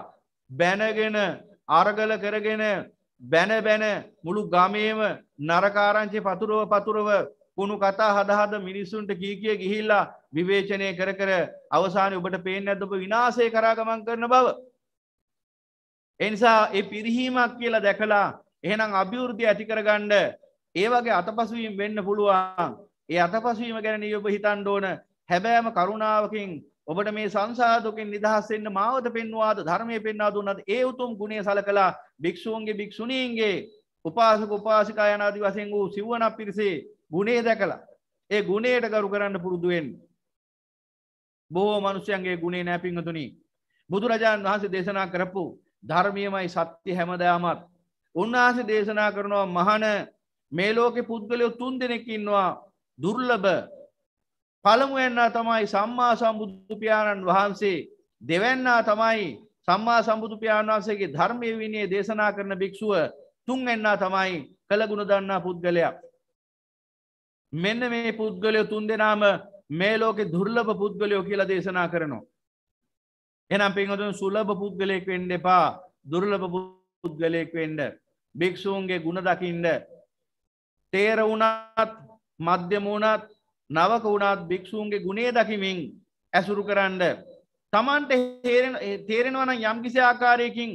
බැනගෙන අරගල කරගෙන බැන බැන මුළු ගමේම නරකාරංචි පතුරව පතුරව කුණු කතා හදහද මිනිස්සුන්ට කී කිය ගිහිල්ලා විවේචනය කර කර අවසානය ඔබට පේෙන් ඇදබ විනාසය කරාගමන් කරන බව. එනිසා ඒ පිරිහීමක් කියලා දැකලා එහෙනම් අභිවෘද්ධිය ඇති කරගණ්ඩ ඒවගේ අතපසුවීම් වෙන්න පුළුවන් ඒ අතපසුවීම ගැන ඔබ හිතන්ඩ ඕන හැබෑම කරුණාවකින් ඔබට මේ සංසාදුකින් නිදහස්සෙන්න්න මාවත පෙන්වාද ධර්මය පෙන්වා දුන්නත් ඒ උතුම් ගුණේ සල කලා භික්ෂූන්ගේ භික්ෂුණීන්ගේ උපාසක උපාසිකායනාදී වසයෙන් වූ සිව්ුවනක් පිරිසේ ගුණේ දැකලා ඒ ගුණේට ගරු කරන්න පුරුදුවෙන්. බොහෝ මනුෂ්‍යයන්ගේ ගුණේ නෑ පිංහතුනි. බුදුරජාණන් වහන්සේ දේශනා කරපු ධර්මියමයි සත්‍ය හැමදෑමත්. උන්වහන්සේ දේශනා කරනවා මහන මේ ලෝකෙ පුද්ගලයෝ තුන් දෙනෙකින්වා දුර්ලභ පළමුවෙන්නා තමයි සම්මා සම්බුදුපාණන් වහන්සේ දෙවැන්නා තමයි සම්මා සම්බුදුපාණන් වහන්සේගේ ධර්මය විනේ දේශනා කරන භික්‍ෂුව තුන්වෙන්නා තමයි කළගුණ දන්නා පුද්ගලයක්. මෙන්න මේ පුද්ගලයෝ තුන් දෙනාම මේ ලෝකෙ දුර්ලභ පුද්ගලයෝ කියලා දේශනා කරනවා. එනම් පින්වතුන් සුලභ පුද්ගලයෙක් වෙන්න එපා දුර්ලභ පුද්ගලයෙක් වෙන්න භික්ෂූන්ගේ ගුණ දකින්න තේර වුණත් මධ්‍යම වුණත් නවක වුණත් භික්‍ෂූන්ගේ ගුණේ දකිමින් ඇසුරු කරන්න. තමන්ට තේරෙනවන යම්කිසි ආකාරයකින්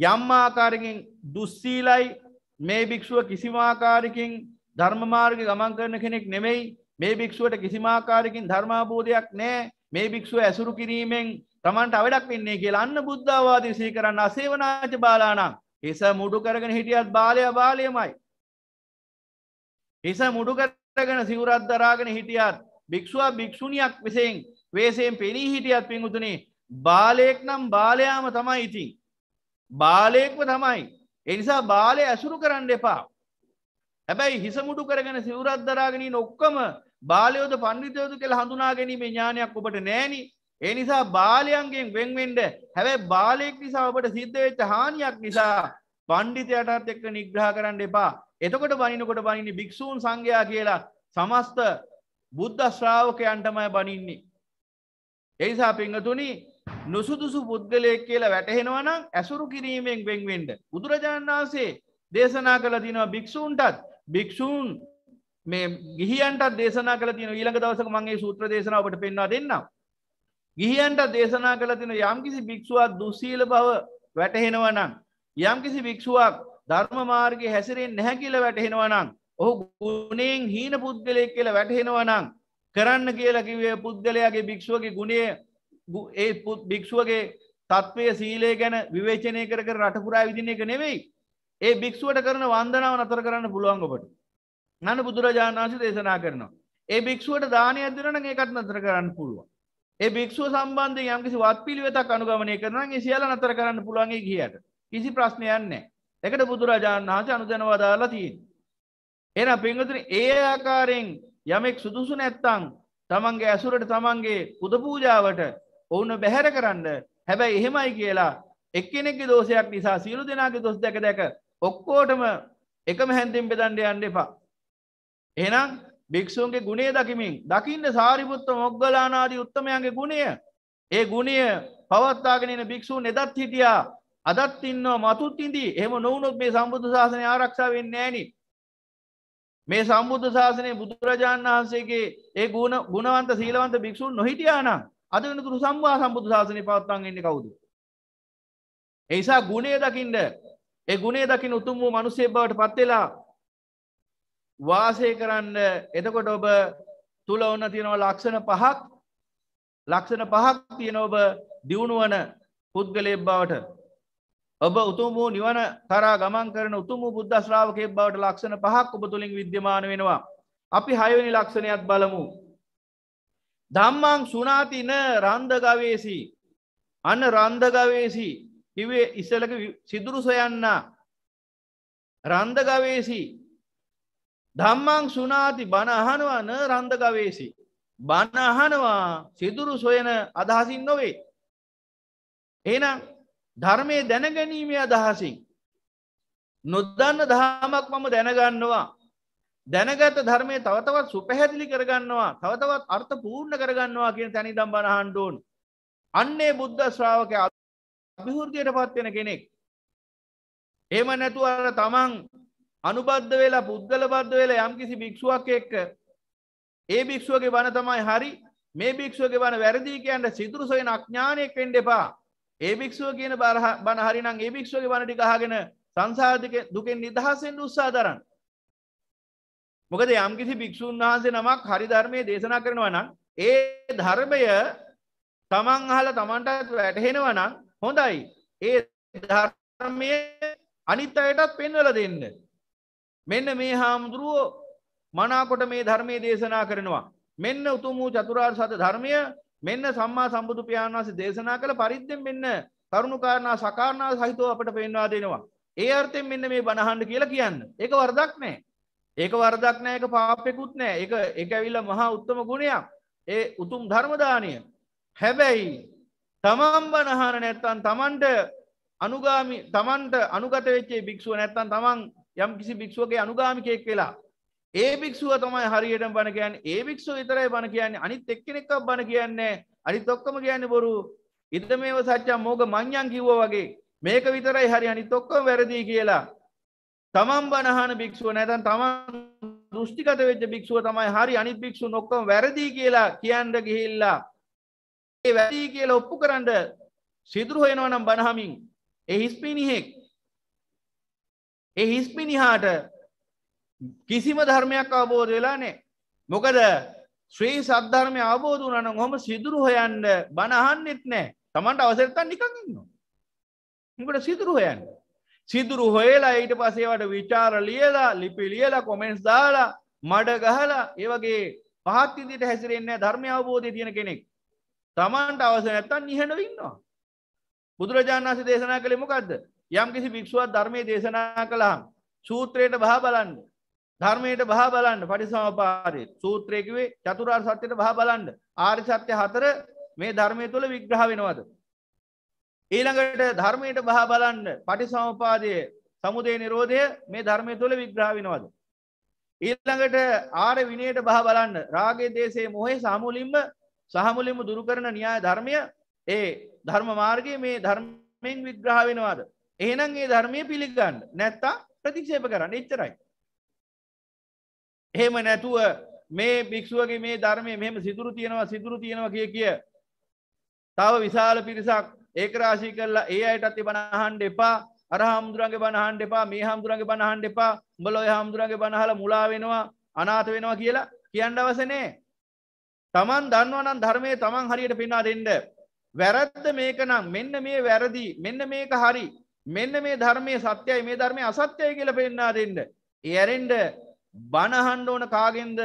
යම් ආකාරකින් දුස්සීලයි මේ භික්‍ෂුව කිසිමාකාරකින් ධර්මමාර්ග ගමන් කරන කෙනෙක් නෙමෙයි මේ භික්ෂුවට කිසිමාකාරකින් ධර්මාබෝධයක් නෑ මේ භික්ෂුව ඇසුරු කිරීමෙන් තමන්ට අවඩක් වෙන්නේ කියලා අන්න බුද්ධවාදේශී කරන්න අසේවනාච බාලානම් එස මුඩු කරගෙන හිටියත් බාලය බාලයමයි. එස මුඩු කර ගෙන සිවුරක් දරාගෙන හිටියත් භික්ෂුව භික්ෂුණියක් විසයෙන් වේසයෙන් පෙනී හිටියත් පින්වතුනි බාලයෙක් නම් බාලයාම තමයි ඉතින් බාලයෙක්ම තමයි එනිසා බාලය ඇසුරු කරන්න එපා හැබැයි හිසමුඩු කරගෙන සිවුරක් දරාගෙන ඉන්න ඔක්කොම බාලයෝද පඬිතයෝද කියලා හඳුනා ගැනීමේ ඥානයක් ඔබට නැහෙනි ඒ නිසා බාලයන්ගෙන් වෙන් වෙන්න හැබැයි බාලයෙක් නිසා ඔබට සිද්ධ වෙච්ච හානියක් නිසා පඬිතයටත් එක්ක නිග්‍රහ කරන්න එපා එතකොට බනිනකොට බනින්නේ භික්‍ෂූන් සංඝයා කියලා සමස්ත බුද්ධ ශ්‍රාවකයන්ටමය බනින්නේ. එයිසා පිංහතුනි නුසුදුසු පුද්ගලයෙක් කියලා වැටහෙනවනම් ඇසුරු කිරීමෙන් බෙන්වෙන්ඩ. බුදුරජාණන් වහන්සේ දේශනා කළ තිනවා භික්‍ෂූන්ටත් භික්‍ෂූන් මේ ගිහියන්ට දේශනා කළ තින ඊළඟ දවසක මගේ සූත්‍ර දේශනාවට පෙන්වා දෙන්නවා. ගිහියන්ට දේශනා කළ තින යම්කිසි භික්ෂුවක් දුසීල බව වැටහෙනවනම් යම්කිසි භික්ෂුවක් ධර්ම මාර්ගය හැසිරෙන් නැහැ කියල වැටහෙනවනං ඔහු ගුණයෙන් හීන පුද්ගලයක් කියලා වැටහෙනවනං කරන්න කියලා කිවේ පුද්ගලයාගේ භික්ෂුවගේ ගුණේ ඒ භික්ෂුවගේ තත්වය සීලේ ගැන විවේචනය කර කර රටපුරා විදින එක නෙවෙයි ඒ භික්ෂුවට කරන වන්දනාව නතර කරන්න පුළුවන්ගොට නන බුදුරජාණන් වන්සේ දේශනා කරනවා ඒ භික්ෂුවට දානය අදරන ඒකත් නතර කරන්න පුළුව ඒ භික්ෂුව සම්බන්ධය යම්කිසි වත් පිළිවෙතක් අනුගමනය කරනගේ සියල නතර කරන්න පුළුවන්ගේ කියට කිසි ප්‍රශ්නයන්නේ එකට බුදුරජාණන් වහන්සේ අනුදැනවා දාලා තියෙන්. එන පිංගතුන ඒ ආකාරයෙන් යමෙක් සුදුසු නැත්තං තමන්ගේ ඇසුරට තමන්ගේ පුදපූජාවට ඔවුන බැහැර කරන්න හැබැයි එහෙමයි කියලා එක්කෙනෙක් දෝෂයක් නිසා සියලු දෙනාගේ දොස් දැක දැක ඔක්කෝටම එකම හැන්තිම් බෙදන්ඩ යන්න එපා. එනම් භික්‍ෂූන්ගේ ගුණේ දකිමින් දකින්න සාරිපුත්ත මොග්ගලානාදී උත්තමයන්ගේ ගුණය ඒ ගුණය පවත්තාගෙනන භික්‍ෂූ නෙදත් හිටියා අදත් ඉන්නවා මතුත් ඉදී එහෙම නොවුනොත් මේ සම්බුද්ධ ශාසනය ආරක්ෂා වෙන්නේ නෑනි මේ සම්බුද්ධ ශාසනය බුදුරජාණන් වහන්සේගේ ඒ ගුණ ගුණවන්ත සීලවන්ත භික්ෂූන් නොහිටියානම් අද වෙනතුරු සම්වා සම්බුද්ධ ශාසනය පවත්වාගෙන ඉන්නේ කවුද ඒ නිසා ගුණය දකින්න ඒ ගුණය දකින්න උතුම් වූ මිනිසෙක් බවට පත් වෙලා වාසය කරන්න එතකොට ඔබ තුල ඔන්න තියෙනවා ලක්ෂණ පහක් ලක්ෂණ පහක් තියෙන ඔබ දියුණුවන පුද්ගලයෙක් බවට ඔබ උතුම් වූ නිවන තරා ගමන් කරන උතුම් වූ බුද්ධ ශ්‍රාවකයෙක් බවට ලක්ෂණ පහක් ඔබ තුලින් විද්‍යමාන වෙනවා. අපි හයවෙනි ලක්ෂණයත් බලමු. ධම්මං සුනාතින රන්දගවේසි අන්න රන්දගවේසි කිව්වේ ඉස්සලක සිදුරු සොයන්න රන්දගවේසි ධම්මං සුනාති බණ අහනවා න රන්දගවේසි බණ අහනවා සිදුරු සොයන අදහසින් නොවේ. එහෙනම් ධර්මය දැනගැනීමේ අදහසින්. නොදන්න දහමක් මම දැනගන්නවා. දැනගත ධර්මය තවතවත් සුපැහැදිලි කරගන්නවා තවතවත් අර්ථ පූර්ණ කරගන්නවා කියෙන තැනි දම් බණහන්ඩුවන්. අන්නේ බුද්ධ ශ්‍රාවක අභිහෘතියට පත්වෙන කෙනෙක්. ඒම නැතු අර තමන් අනුබද්ධ වෙලා පුද්ගල බද්ධ වෙලා යම් කිසි භික්ෂුවක් එක්ක ඒ භික්ෂුවගේ බණ තමයි හරි මේ භික්ෂුවගේ බණ වැරදිී කියන්ට සිදුරු සොයන අඥානයක් පෙන්ඩ එපා ඒ භික්ෂුව කියන බරහ බණ හරිනම් ඒ භික්ෂුවගේ බණටි ගහගෙන සංසාධක දුකෙන් නිදහසෙන් උත්සා දරන්න. මොකද යම්කිසි භික්‍ෂූන් වහන්සේ නමක් හරි ධර්මය දේශනා කරනවා නම් ඒ ධර්මය තමන් අහල තමන්ටත් වැටහෙනවා නම් හොඳයි. ඒ ධර්මය අනිත් අයටත් පෙන්වල දෙන්න. මෙන්න මේ හාමුදුරුවෝ මනාකොට මේ ධර්මය දේශනා කරනවා. මෙන්න උතුම් වූ චතුරාර් සත ධර්මය මෙන්න සම්මා සම්බුදු පියාණන් වහන්සේ දේශනා කළ පරිද්දෙන් මෙන්න කරුණු කාරණා සකාරණා සහිතව අපට පෙන්වා දෙනවා. ඒ අර්ථයෙන් මෙන්න මේ බණහන්න කියලා කියන්න. ඒක වරදක් නෑ. ඒක වරදක් නෑ ඒක පාපෙකුත් නෑ. ඒක ඒක ඇවිල්ලා මහා උත්තම ගුණයක්. ඒ උතුම් ධර්ම දානය. හැබැයි තමන් බණහන නැත්තම් තමන්ට අනුගාමි තමන්ට අනුගත වෙච්චේ භික්ෂුව නැත්තම් තමන් යම් කිසි භික්ෂුවගේ අනුගාමිකයෙක් වෙලා ඒ භික්ෂුව තමයි හරියටම බණ කියන්නේ. ඒ භික්ෂුව විතරයි බණ කියන්නේ. අනිත් එක්කෙනෙක්වත් බණ කියන්නේ නැහැ. අනිත් ඔක්කොම කියන්නේ බොරු. ඉද මේව සත්‍යම් මෝග මඤ්ඤං කිව්වා වගේ. මේක විතරයි හරි අනිත් ඔක්කොම වැරදි කියලා. තමන් බණහන භික්ෂුව නැතන් තමන් දෘෂ්ටිකත වෙච්ච භික්ෂුව තමයි හරි අනිත් භික්ෂුන් ඔක්කොම වැරදි කියලා කියන්න ගිහිල්ලා ඒ වැරදි කියලා ඔප්පු කරන්න සිදුරු වෙනවා නම් බණහමින් ඒ හිස්පිනිහෙක් ඒ හිස්පිනිහාට කිසිම ධර්මයක් අවබෝධ වෙලා නෑ. මොකද ශ්‍රී සද්ධර්මය අවබෝධ වනන හොම සිදුරු හොයන්ඩ බණහන්නෙත් නෑ තමන්ට අවසරතන් නිකඟන්නවා. මකට සිදුරු හොයන්න. සිදුරු හොයලා ඊට පසේවට විචාර ලියලා ලිපි ලියලා කොමෙන්ස් දාලා මඩ ගහලා ඒවගේ පහත්තිදිට හැසිරෙන්න ධර්මය අවබෝධය තියෙන කෙනෙක්. තමන්ට අවස නැත්තන් නිහඬවෙන්නවා. බුදුරජාණන්සේ දේශනා කළෙ මොකක්ද යම් කිසි භික්ෂුවත් ධර්මය දේශනා කළහම් සූත්‍රයට බහ බලන්න ධර්මයට බහ බලන්න පටිසමපාරය සූත්‍රයකිවේ චතුරාර් සත්‍යයට බහ බලන්ඩ ආර් සත්‍ය හතර මේ ධර්මය තුළ විග්‍රහ වෙනවද. ඊළඟට ධර්මයට බහ බලන්න පටිසමපාදය සමුදය නිරෝධය මේ ධර්මය තුළ විග්‍රහ වෙනවද. ඊළඟට ආර විනයට බහ බලන්න රාගේ දේශේ මොහේ සහමුලින්ම සහමුලින්ම දුරුකරන න්‍යාය ධර්මය ඒ ධර්ම මාර්ගය මේ ධර්මයෙන් විග්‍රහ වෙනවාද. එහනම් ඒ ධර්මය පිළිගන්න නැත්තා ප්‍රතික්ෂේප කරන්න එච්චරයි. එහෙම නැතුව මේ භික්ෂුවගේ මේ ධර්මය මෙම සිදුරු තියෙනවා සිදුරු තියෙනවා කිය කිය. තව විශාල පිරිසක් ඒකරාශී කරලා ඒ අයටත් තිබනහන්ඩ එපා අර හාමුදුරන්ගේ බණහන්ඩ එපා මේ හාමුදුරන්ගේ බණහන්ඩ එපා උඹල ඔය හාමුදුරන්ගේ බණහල මුලා වෙනවා අනාත වෙනවා කියලා කියන්න අවසනේ. තමන් දන්නවනම් ධර්මය තමන් හරියට පින්නා දෙන්න. වැරද්ද මේක නම් මෙන්න මේ වැරදි මෙන්න මේක හරි මෙන්න මේ ධර්මය සත්‍යයි මේ ධර්මය අසත්‍යය කියල පෙන්න්නා දෙන්න. එයරෙන්ඩ බණහන්ඩ ඕන කාගෙන්ද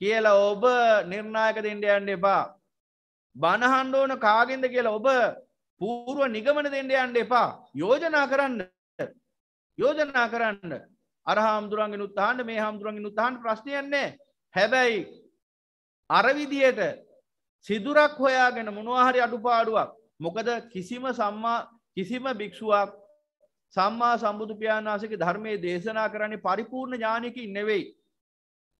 කියලා ඔබ නිර්ණායක දෙන්ඩ යන්න එපා. බණහන්ඩ ඕන කාගෙන්ද කියලා ඔබ පූරුව නිගමන දෙන්ඩ යන්න එපා යෝජනා කරන්න යෝජනා කරන්න අර හාමුදුරන්ගෙන් උත්තාන්න මේ හාමුදුරන්ගෙන් උත්තාන් ප්‍රශ්නයන්නේ හැබැයි අරවිදියට සිදුරක් හොයාගෙන මොනවාහරි අඩුපාඩුවක් මොකද කිසිම සම්මා කිසිම භික්ෂුවක් සම්මා සම්බුදු පියාණන් වහන්සේගේ ධර්මයේ දේශනා කරන්නේ පරිපූර්ණ ඥානයකින් නෙවෙයි.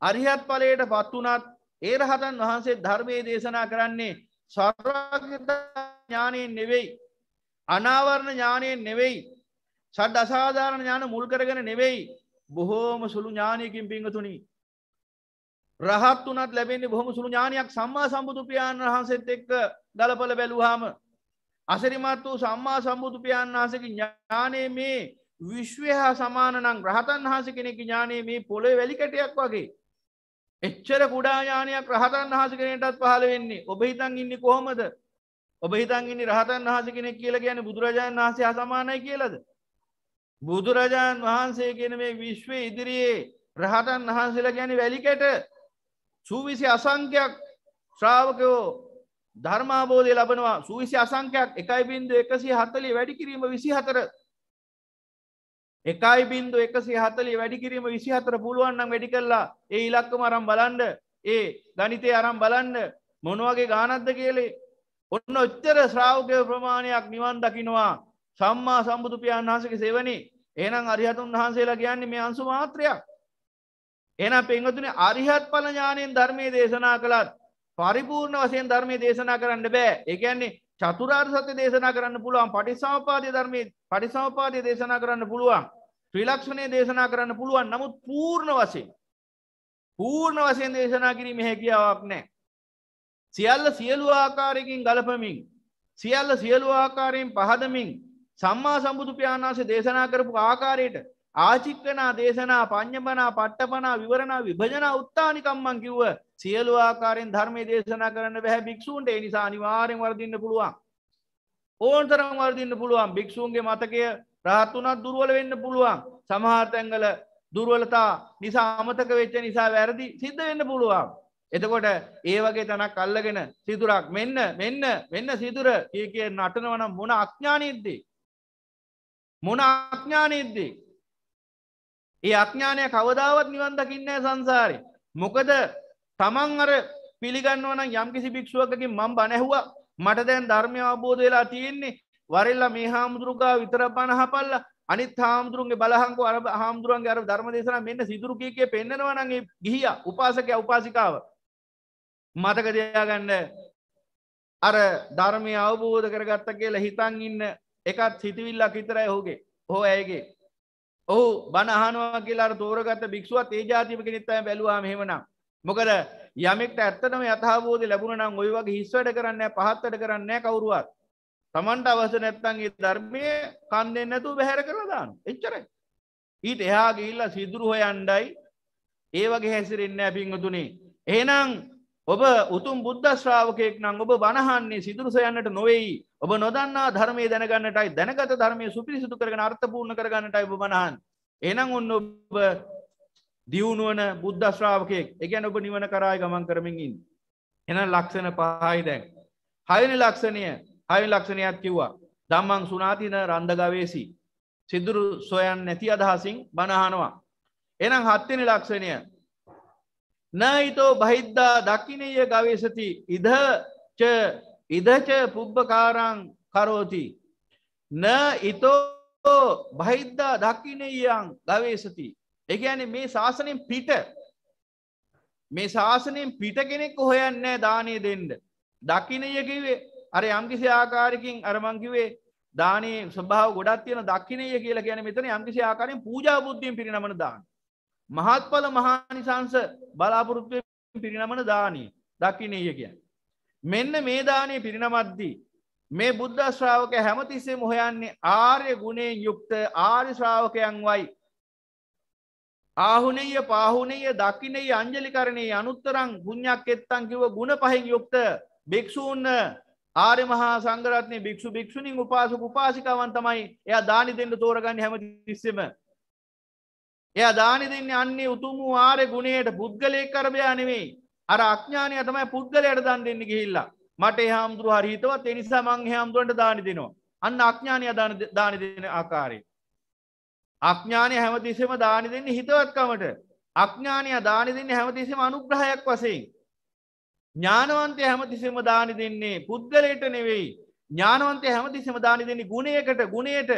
අරිහත් ඵලයට පත් වුණත් ඒ රහතන් වහන්සේ ධර්මයේ දේශනා කරන්නේ සර්වඥතා ඥානයෙන් නෙවෙයි. අනාවරණ ඥානයෙන් නෙවෙයි. ෂඩ් අසාධාරණ ඥාන මුල් කරගෙන නෙවෙයි. බොහෝම සුළු ඥානයකින් පිංගතුනි. රහත් වුණත් ලැබෙන්නේ බොහොම සුළු ඥානයක් සම්මා සම්බුදු පියාණන් වහන්සේත් එක්ක ගලපල බැලුවාම අසරිමත් වූ සම්මා සම්බුදු පියාන් වහසගේ ඥානය මේ විශ්වය හා සමානනම් ග්‍රහතන් වහස කෙනෙක ඥානයේ මේ පොළොේ වැලිකටයක් වගේ. එච්චර කුඩාඥානයක් රහතන් වහස කෙනටත් පහල වෙන්නේ ඔබ හිතන් ඉන්න කොහොමද ඔබ හිතන් ඉන්න රහතන් වහස කෙනෙක් කියලා ගැන බුදුරජාණන් වහන්සේ අසමානයි කියලද. බුදුරජාණන් වහන්සේ කියන මේ විශ්වය ඉදිරියේ රහතන් වහන්සේලා ගැන වැලිකට සූවිසි අසංකයක් ශ්‍රාවකයෝ ධර්මාබෝධය ලබනවා සූවිසි අසංකයක් එකයි බින්දු එකසිය හතලි වැඩි කිරීම විසි හතර එකයි බින්දු එකසි හතලි වැඩි කිරීම විසි හතර පුළුවන්නම් වැඩි කරලා ඒ ඉලක්කම අරම් බලන්ඩ ඒ ගනිතය අරම් බලන්ඩ මොනවගේ ගානත්ද කියලේ ඔන්න ඔච්චර ශ්‍රාවකය ප්‍රමාණයක් නිවන් දකිනවා සම්මා සම්බුදුපියන් වහසක සෙවනි ඒනම් අරිහතුන් වහන්සේලා කියන්නේ මේ අන්සු මාත්‍රයක් එන පෙන්වතුන අරිහත් පලඥානයෙන් ධර්මය දේශනා කළත් පරිපූර්ණ වශයෙන් ධර්මයේ දේශනා කරන්න බෑ. ඒ කියන්නේ චතුරාර්ය සත්‍ය දේශනා කරන්න පුළුවන්, පටිසමුපාදයේ ධර්මයේ පටිසමුපාදයේ දේශනා කරන්න පුළුවන්, ත්‍රිලක්ෂණයේ දේශනා කරන්න පුළුවන්. නමුත් පූර්ණ වශයෙන් පූර්ණ වශයෙන් දේශනා කිරීමේ හැකියාවක් නැහැ. සියල්ල සියලු ආකාරයකින් ගලපමින් සියල්ල සියලු ආකාරයෙන් පහදමින් සම්මා සම්බුදු පියාණන්සේ දේශනා කරපු ආකාරයට ආචික්කනා දේශනා පං්ඥපනා පට්ටපනා විවරණා විභජන උත්තානිකම්මන් කිව්ව සියලු ආකාරෙන් ධර්මය දේශනා කරන්න බැහැ භික්ෂූන්ට නිසා අනිවාරෙන් වර්දින්න පුළුවන්. ඕන්තරම් වර්දින්න පුළුවන් භික්ෂූන්ගේ මතකය රහත් වනත් දුරුවල වෙන්න පුළුවන් සමහර්තැන්ගල දුර්වලතා නිසා අමතක වෙච්ච නිසා වැරදි සිද්ධ වෙන්න පුළුවන්. එතකොට ඒ වගේ තනක් අල්ලගෙන සිදුරක් මෙන්න මෙන්න මෙන්න සිදුර කිය කිය නටනවනම් මොන අඥානීද්දී. මොන අඥානීද්දී ඒ අඥ්ඥානය කවදාවත් නිවන් දකින්නේ සංසාරය. මොකද තමන් අර පිළිගන්නවන යම්කිසි භික්ෂුවකින් මං බනැහුවා මට දැන් ධර්මය අවබෝධ වෙලා තියෙන්නේ වරල්ල මේ හාමුදුරුකා විතර පණහ පල්ල අනිත් හාමුදුරුන්ගේ බලහංකු අර හාමුදුරුවන්ගේ අර ධර්ම දේශන මෙන්න සිදුරුකයකය පෙන්න්නවනගේ ගිහිය උපාසකය උපාසිකාව මතක දෙයාගන්න අර ධර්මය අවබෝධ කරගත්ත කියලා හිතන් ඉන්න එකත් සිතිවිල්ලක් විතරයි හෝගේ හෝ ඇයගේ ඔහු බණහනවා කියලා තෝරගත භික්ෂුවත් ඒ ජාතිම කෙනෙත්තම බැලවා මෙහෙමනම් මොකද යමෙක්ට ඇත්තනම යථාබෝධ ලැබුණ නම් ඔය වගේ හිස් වැඩ කරන්න පහත් වැඩ කරන්න කවුරුවත් තමන්ට අවශ්‍ය නැත්තන් ඒ ධර්මය කන් දෙන්න නැතුව බැහැර කරලා දාන්න එච්චරයි ඊට එහා ගිහිල්ලා සිදුරු හොයන්ඩයි ඒ වගේ හැසිරෙන්න පිංගතුනේ එහෙනම් ඔබ උතුම් බුද්ධ ශ්‍රාවකයෙක් නම් ඔබ වනහන්නේ සිදුරු සොයන්නට නොවෙයි ඔබ නොදන්නා ධර්මය දැනගන්නටයි දැනගත ධර්මය සුපිරිසිදු කරගෙන අර්ථපූර්ණ කරගන්නටයි ඔබ වනහන් එනම් ඔන්න ඔබ දියුණුවන බුද්ධ ශ්‍රාවකයෙක් එකැන ඔබ නිවන කරායි ගමන් කරමින්ගින් එන ලක්ෂණ පහයි දැන් හයනි ලක්ෂණය හයනි ලක්ෂණයක් කිව්වා දම්මං සුනාතින රන්දගවේසි සිදුරු සොයන් නැති අදහසින් බණහනවා එනම් හත්වෙනි ලක්ෂණය නයිතෝ බහිද්දා දකිනය ගවේශති ඉදච ඉදච පුබ්බකාරං කරෝති. න ඉතෝ බහිද්දා දකිනයන් ගවේශති. එකඇන මේ ශාසනෙන් පිට මේ ශාසනයෙන් පිට කෙනෙක් හොයන්නෑ දානය දෙන්න. දකිනයකිවේ අර යම්කිසි ආකාරකින් අරමංකිවේ දානයේ ස්භාව ගොඩත් තියෙන දක්කිනය කියලා කියන මෙතන යම්කිසි ආකාරෙන් පූජාබුද්ධියෙන් පිරිනමන දාන්න. මහත්ඵල මහානිසංස බලාපොරොත්තුවෙන් පිරිනමන දානය දකිනය කිය. මෙන්න මේ දානය පිරිනමද්දී මේ බුද්ධ ශ්‍රාවක හැමතිස්සේ මොහොයන්නේ ආර්ය ගුණයෙන් යුක්ත ආර්ය ශ්‍රාවකයන් වයි. ආහුනෙය පාහුනෙය දකිනෙයි අංජලි කරණයේ අනුත්තරං ගුණ්ඥක් එත්තන් කිව ගුණ පහෙන් යුක්ත භික්‍ෂූන්න ආරය මහා සංගරත්නය භික්ෂු භික්ෂුණින් උපාසක උපාසිකවන් තමයි එය දානි දෙන්න තෝරගන්න හැම තිස්සෙම එය දානි දෙන්න අන්නේ උතුම් වූ ආරය ගුණයට පුද්ගලය කරබයා නෙවෙයි අර අඥානය තමයි පුද්ගලයට දන් දෙන්න ගිහිල්ලා මට හාමුදුරු හරිහිතවත් එනිසා මං හාමුදුරන්ට දානි දෙනවා අන්න අඥානය දානි දෙන ආකාරය අඥානය හැමතිසම දානි දෙන්නේ හිතවත්කමට අඥානය දානි දෙන්නේ හැමතිසම අනුග්‍රහයක් වසයෙන් ඥානවන්තය හැමතිසම දානි දෙන්නේ පුද්ගලයට නෙවෙයි ඥානවන්තය හැමතිසම දානි දෙන්නේ ගුණයකට ගුණයට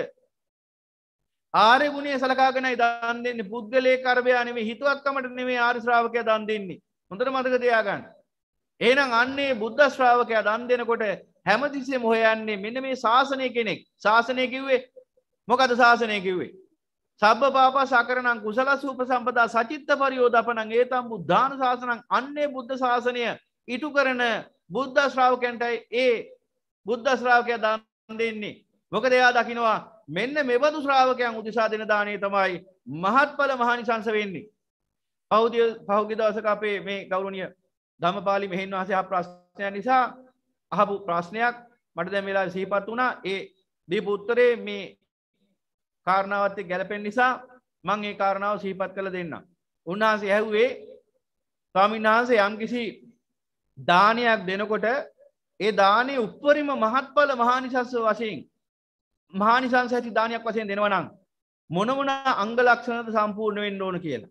ආරය ගුණේ සලකාගෙනයි දන් දෙන්නේ පුද්ගලය කරවයානේ හිතුවත්කමට නෙවේ ආරිශ්‍රාවකය දන් දෙන්නේ හොඳට මතක තියාගන්න. ඒනම් අන්නේ බුද්ධ ශ්‍රාවකයා දන් දෙනකොට හැමතිසේ මොහොයන්නේ මෙන්න මේ ශාසනය කෙනෙක් ශාසනය කිව්වේ මොකද ශාසනය කිව්වේ. සබ පාප සකරනං කුසල සූප සම්පදා සචිත්ත පරියෝ දපනං ඒතම් බුද්ධාන ශාසනං අන්නේ බුද්ධ ශාසනය ඉටු කරන බුද්ධ ශ්‍රාවකයන්ටයි ඒ බුද්ධ ශ්‍රාවකය දන් දෙන්නේ. මොකද එයා දකිනවා මෙන්න මෙබඳු ශ්‍රාවකයන් උදෙසා දෙන දානය තමයි මහත්ඵල මහානිසංස වෙන්නේ. පෞද්‍ය පහුගිය දවසක අපේ මේ ගෞරවනීය ධම්මපාලි මෙහෙන් වහන්සේ අහ ප්‍රශ්නය නිසා අහපු ප්‍රශ්නයක් මට දැන් වෙලාව සිහිපත් වුණා. ඒ දීපු උත්තරේ මේ කාරණාවත් එක්ක ගැළපෙන නිසා මම ඒ කාරණාව සිහිපත් කරලා දෙන්නම්. උන්වහන්සේ ඇහුවේ ස්වාමීන් වහන්සේ යම්කිසි දානයක් දෙනකොට ඒ දානේ උප්පරිම මහත්ඵල මහානිසස්ස වශයෙන් මහානිසංස ඇති දානයක් වසයෙන් දෙනවනම් මොනමන අංගලක්ෂණද සම්පූර්ණ වෙන්න ඕන කියලා.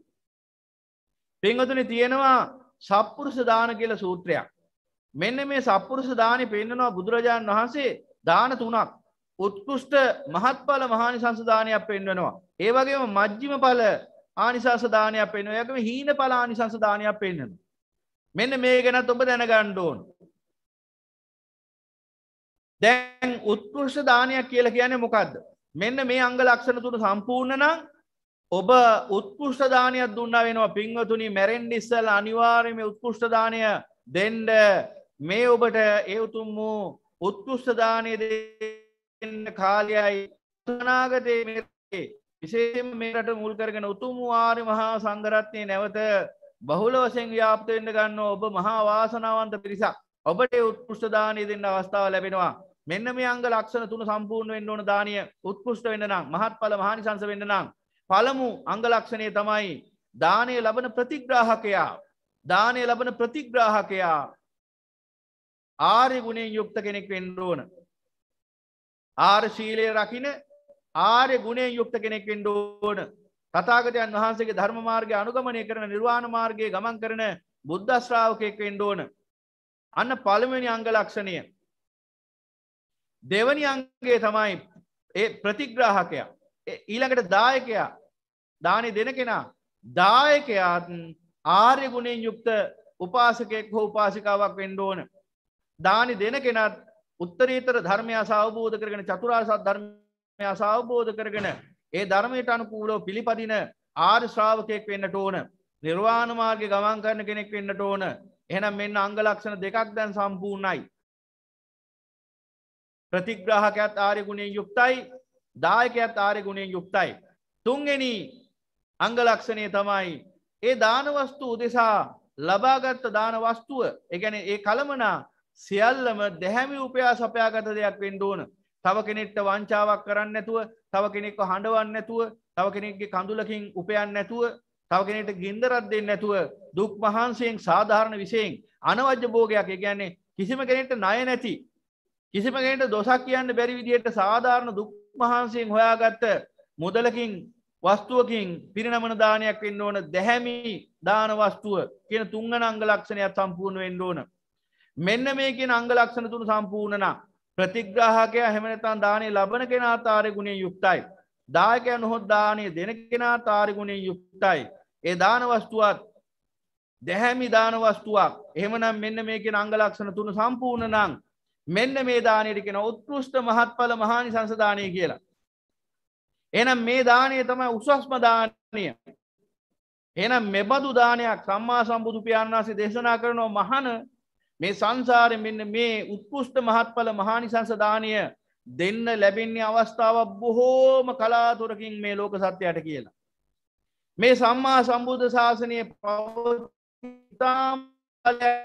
පංගතුනි තියෙනවා සප්පුරුස දාන කියල සූත්‍රයක්. මෙන්න මේ සප්පුරුස දානය පෙන්න්නනවා බුදුරජාණන් වහන්සේ දාන තුනක් උත්කෘෂ්ට මහත්ඵල මහානිසංසධානයක් පෙන්වනවා. ඒවගේම මජ්ජිම පල ආනිසාසධානයක් පෙන්ව යකම හීන පලා ආනිසංසධානයක් පෙන්න්නන. මෙන්න මේ ගැනත් ඔබ දැනගණ්ඩෝන් දැන් උත්කෘෂ්ට දානයක් කියලා කියන මොකක්ද මෙන්න මේ අංග ලක්ෂණ තුන සම්පූර්ණ නම් ඔබ උත්කෘෂ්ට දානයක් දුන්නා වෙනවා පින්වතුනි මැරෙන්ඩ ඉස්සල් අනිවාර්යම උත්කෘෂ්ට දානය දෙන්ඩ මේ ඔබට ඒ උතුම් වූ උත්කෘෂ්ට දානය දෙන්න කාලයයි තනාගතයේ විශේෂම මේරට මුල් කරගෙන උතුම් වාරි මහා සංගරත්නය නැවත බහුල වසෙන් ව්‍යාප්තවෙන්න ගන්න ඔබ මහා වාසනාවන්ත පිරිසක් ඔබට උත්පෘෂ්ඨදානය දෙන්න අවස්ථාව ලැබෙනවා මෙන්න මේ අංග ලක්ෂණ තුන සම්පූර්ණ වෙන්න ඕන දානය උත්කෘෂ්ට වෙන්න නම් මහත්ඵල මහානිසංස වෙන්න නම් පළමු අංග ලක්ෂණය තමයි දානය ලබන ප්‍රතිග්‍රාහකයා දානය ලබන ප්‍රතිග්‍රාහකයා ආර්ය ගුණෙන් යුක්ත කෙනෙක් වෙන්න ඕන ආර් ශීලය රකින ආර්ය ගුණෙන් යුක්ත කෙනෙක් වෙන්න ඕන තථාගතයන් වහන්සේගේ ධර්ම මාර්ගය අනුගමනය කරන නිර්වාණ මාර්ගයේ ගමන් කරන බුද්ධ ශ්‍රාවකයෙක් වෙන්න ඕන අන්න පළවෙනි අංග ලක්ෂණය දෙවනි අංගේ තමයි ඒ ප්‍රතිග්‍රාහකයා ඊළඟට දායකයා දානය දෙන කෙනා දායකයාත් ආර්ය ගුණෙන් යුක්ත උපාසකෙක් හෝ උපාසිකාවක් වෙන්න ඕන. දානි දෙන කෙනත් උත්තරීතර ධර්මය සවබෝධ කරගෙන චතුරාසත් ධර්මය සවබෝධ කරගෙන ඒ ධර්මයට අනුකූලෝ පිළිපදින ආර් ශ්‍රාවකයෙක් වෙන්නට ඕන. නිර්වාණමාර්ග ගමන් කරන කෙනෙක් වෙන්නට ඕන. එහෙනම් මෙන්න අංගලක්ෂණ දෙකක් දැන් සම්පූර්ණයි. ප්‍රතිග්‍රහකයක්ත් ආරය ගුණෙන් යුක්තයි දායකයක්ත් ආරය ගුණෙන් යුක්තයි. තුන්ගෙන අංගලක්ෂණය තමයි ඒ දානවස්තු උදෙසා ලබාගත්ත දානවස්තුව එකැන ඒ කළමනා සියල්ලම දැහැමි උපයා සපයාගත දෙයක් වෙන්ඩෝන තව කෙනෙක්ට වංචාවක් කරන්න නැතුව තව කෙනෙක්ව හඬවන්න නැතුව තව කෙනෙක්ගේ කඳුලකින් උපයන්න නැතුව තව කෙනෙට ගින්දරත් දෙන්න නැතුව දුක් මහන්සයෙන් සාධාරණ විසයෙන් අනවජ්‍ය භෝගයක් ඒ ගැන්නේ කිසිම කෙනෙට නය නැති කිසිමකට දොසක් කියන්න බැරි විදියට සාධාරණ දුක්මහන්සයෙන් හොයාගත්ත මුදලකින් වස්තුවකින් පිරිනමන දානයක් වෙන්න ඕන දැහැමි දානවස්තුව කියන තුංග නංග ලක්ෂණයක් සම්පූර්ණ වෙන්න ඕන. මෙන්න මේක නංග ලක්ෂණ තුන සම්පූර්ණන ප්‍රතිග්‍රාහකය හැමනතන් දානය ලබන කෙනා තාරගුණය යුක්තයි. දායකය නොහොත් දානය දෙන කෙනා තාරගුණය යුක්තයි. ඒ දානවස්තුවත් දැහැමි දානවස්තුවක් එහමනම් මෙන්න මේක නංග ලක්ෂණ තුන සම්පූර්ණ නං මෙන්න මේ දානයට කෙන උත්කෘෂ්ට මහත්ඵල මහානි සංසධානය කියලා. එනම් මේ දානය තමයි උසස්ම දානය. එනම් මෙබඳු දානයක් සම්මා සම්බුදු පියාන්වාසේ දේශනා කරනවා මහන මේ සංසාරය මෙන්න මේ උත්කෘෂ්ට මහත්ඵල මහානි සංසධානය දෙන්න ලැබෙන්නේ අවස්ථාව බොහෝම කලාතුරකින් මේ ලෝක සත්‍යයට කියලා. මේ සම්මා සම්බුද්ධ ශාසනය පව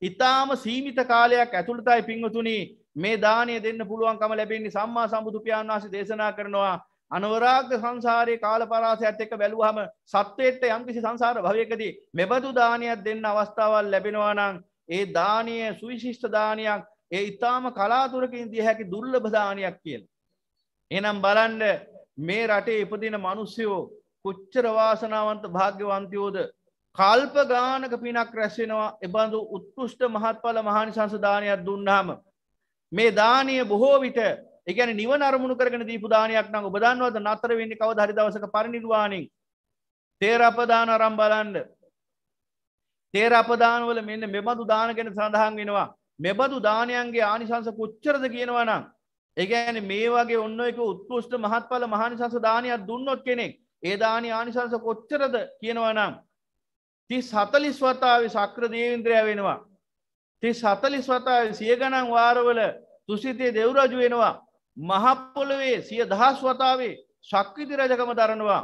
ඉතාම සීමිත කාලයක් ඇතුළතයි පිංවතුනි මේ දානය දෙන්න පුළුවන්කම ලැබෙන්නේ සම්මා සම්බුදුපියාන් වහස දේශනා කරනවා අනවරාග සංසාරයේ කාලපරාසයත් එක්ක බැලුවහම සත්වයට යම්කිසි සංසාර භවයකදී මෙබඳු දානයක් දෙන්න අවස්ථාවක් ලැබෙනවා නම් ඒ දානය සුවිශිෂ්ට දානයක් ඒ ඉතාම කලාතුරකින් දිය හැකි දුර්ලභ දානයක් කියලා. එනම් බලන්න මේ රටේ ඉපදින මිනිස්සුયો කොච්චර වාසනාවන්ත භාග්‍යවන්තයෝද කල්ප ගානක පිනක් රැස්සෙනවා එබඳු උත්කෘෂ්ට මහත්ඵල මහනි සංසධානයක් දුන්නාම. මේ දානය බොහෝ විට එකන නිව අරමුණ කරන දීපදානයක් නම් ඔබදන්වද නතර වෙන්නේ කව හරි දවසක පරිනිර්වාණින් තේරපදාන අරම් බලන්ඩ තේරපදානවල මෙන්න මෙබඳු දාන ගැන සඳහන් වෙනවා මෙබඳු දානයන්ගේ ආනිසංස කොච්චරද කියනවනම් ඒගැන මේ වගේ ඔන්න එක උත්කෘෂ්ට මහත්ඵල මහනිසංස දානයක් දුන්නොත් කෙනෙක් ඒ දානය ආනිසංස කොච්චරද කියනවනම් තිස් හතලිස් වතාව සක්‍ර දේවින්ද්‍රය වෙනවා. තිස් හතලිස් වතාව සිය ගණන් වාරවල තුසිතය දෙවරජු වෙනවා. මහපොළොවේ සිය දහස් වතාවේ ශක්විති රජකම දරනවා.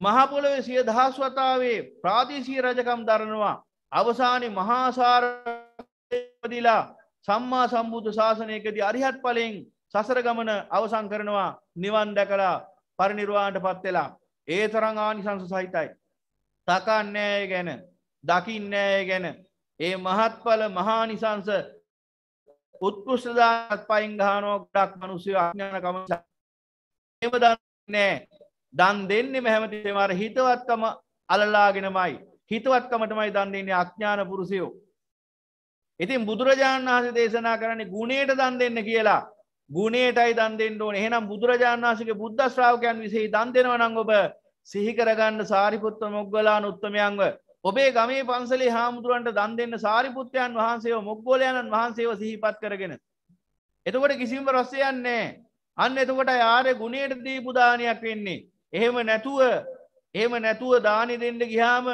මහපොළොවේ සිය දහස් වතාවේ ප්‍රාදේශී රජකම් දරනවා. අවසානි මහාසාරදිලා සම්මා සම්බුද්ධ ශාසනයකදී අරිහත් පලෙන් සසර ගමන අවසං කරනවා නිවන් දැකලා පරිනිර්වාණට පත්වෙලා ඒ තරං ආනිසංස සහිතයි. සකන්නෑය ගැන දකින්නෑය ගැන ඒ මහත්ඵල මහානිසංස උත්කෘෂ්ටදාත් පයින් ගානෝ ගඩක් මනුසය අඥානකම එම දන්නෑ දන් දෙන්නේ මෙහැමතිේ මර හිතවත්කම අලලාගෙනමයි හිතවත්කමටමයි දන්දන්නේ අඥාන පුරුසයෝ. ඉතින් බුදුරජාණන් වහස දේශනා කරන්නේ ගුණේට දන් දෙන්න කියලා ගුණේටයි දන් දෙන්න ඕන එහෙනම් බුදුරජාණන් වහසගේ බුද්ධ ශ්‍රාවකයන් විසේ දන් දෙෙනවනං ඔබ සිහිකරගන්න සාරිපුත්ත මොග්ගලාන උත්තමයන්ව ඔබේ ගමේ පන්සලේ හාමුදුරුවන්ට දන් දෙන්න සාරිපුත්‍රයන් වහන්සේ මොග්ගෝලයණන් වහන්සේව සිහිපත් කරගෙන. එතකොට කිසිම රස්සයන්නේ අන්න එතකොට යාරය ගුණයට දීපුදානයක් වෙන්නේ. එහෙම නැතුව එහෙම නැතුව දානි දෙන්න ගිහාම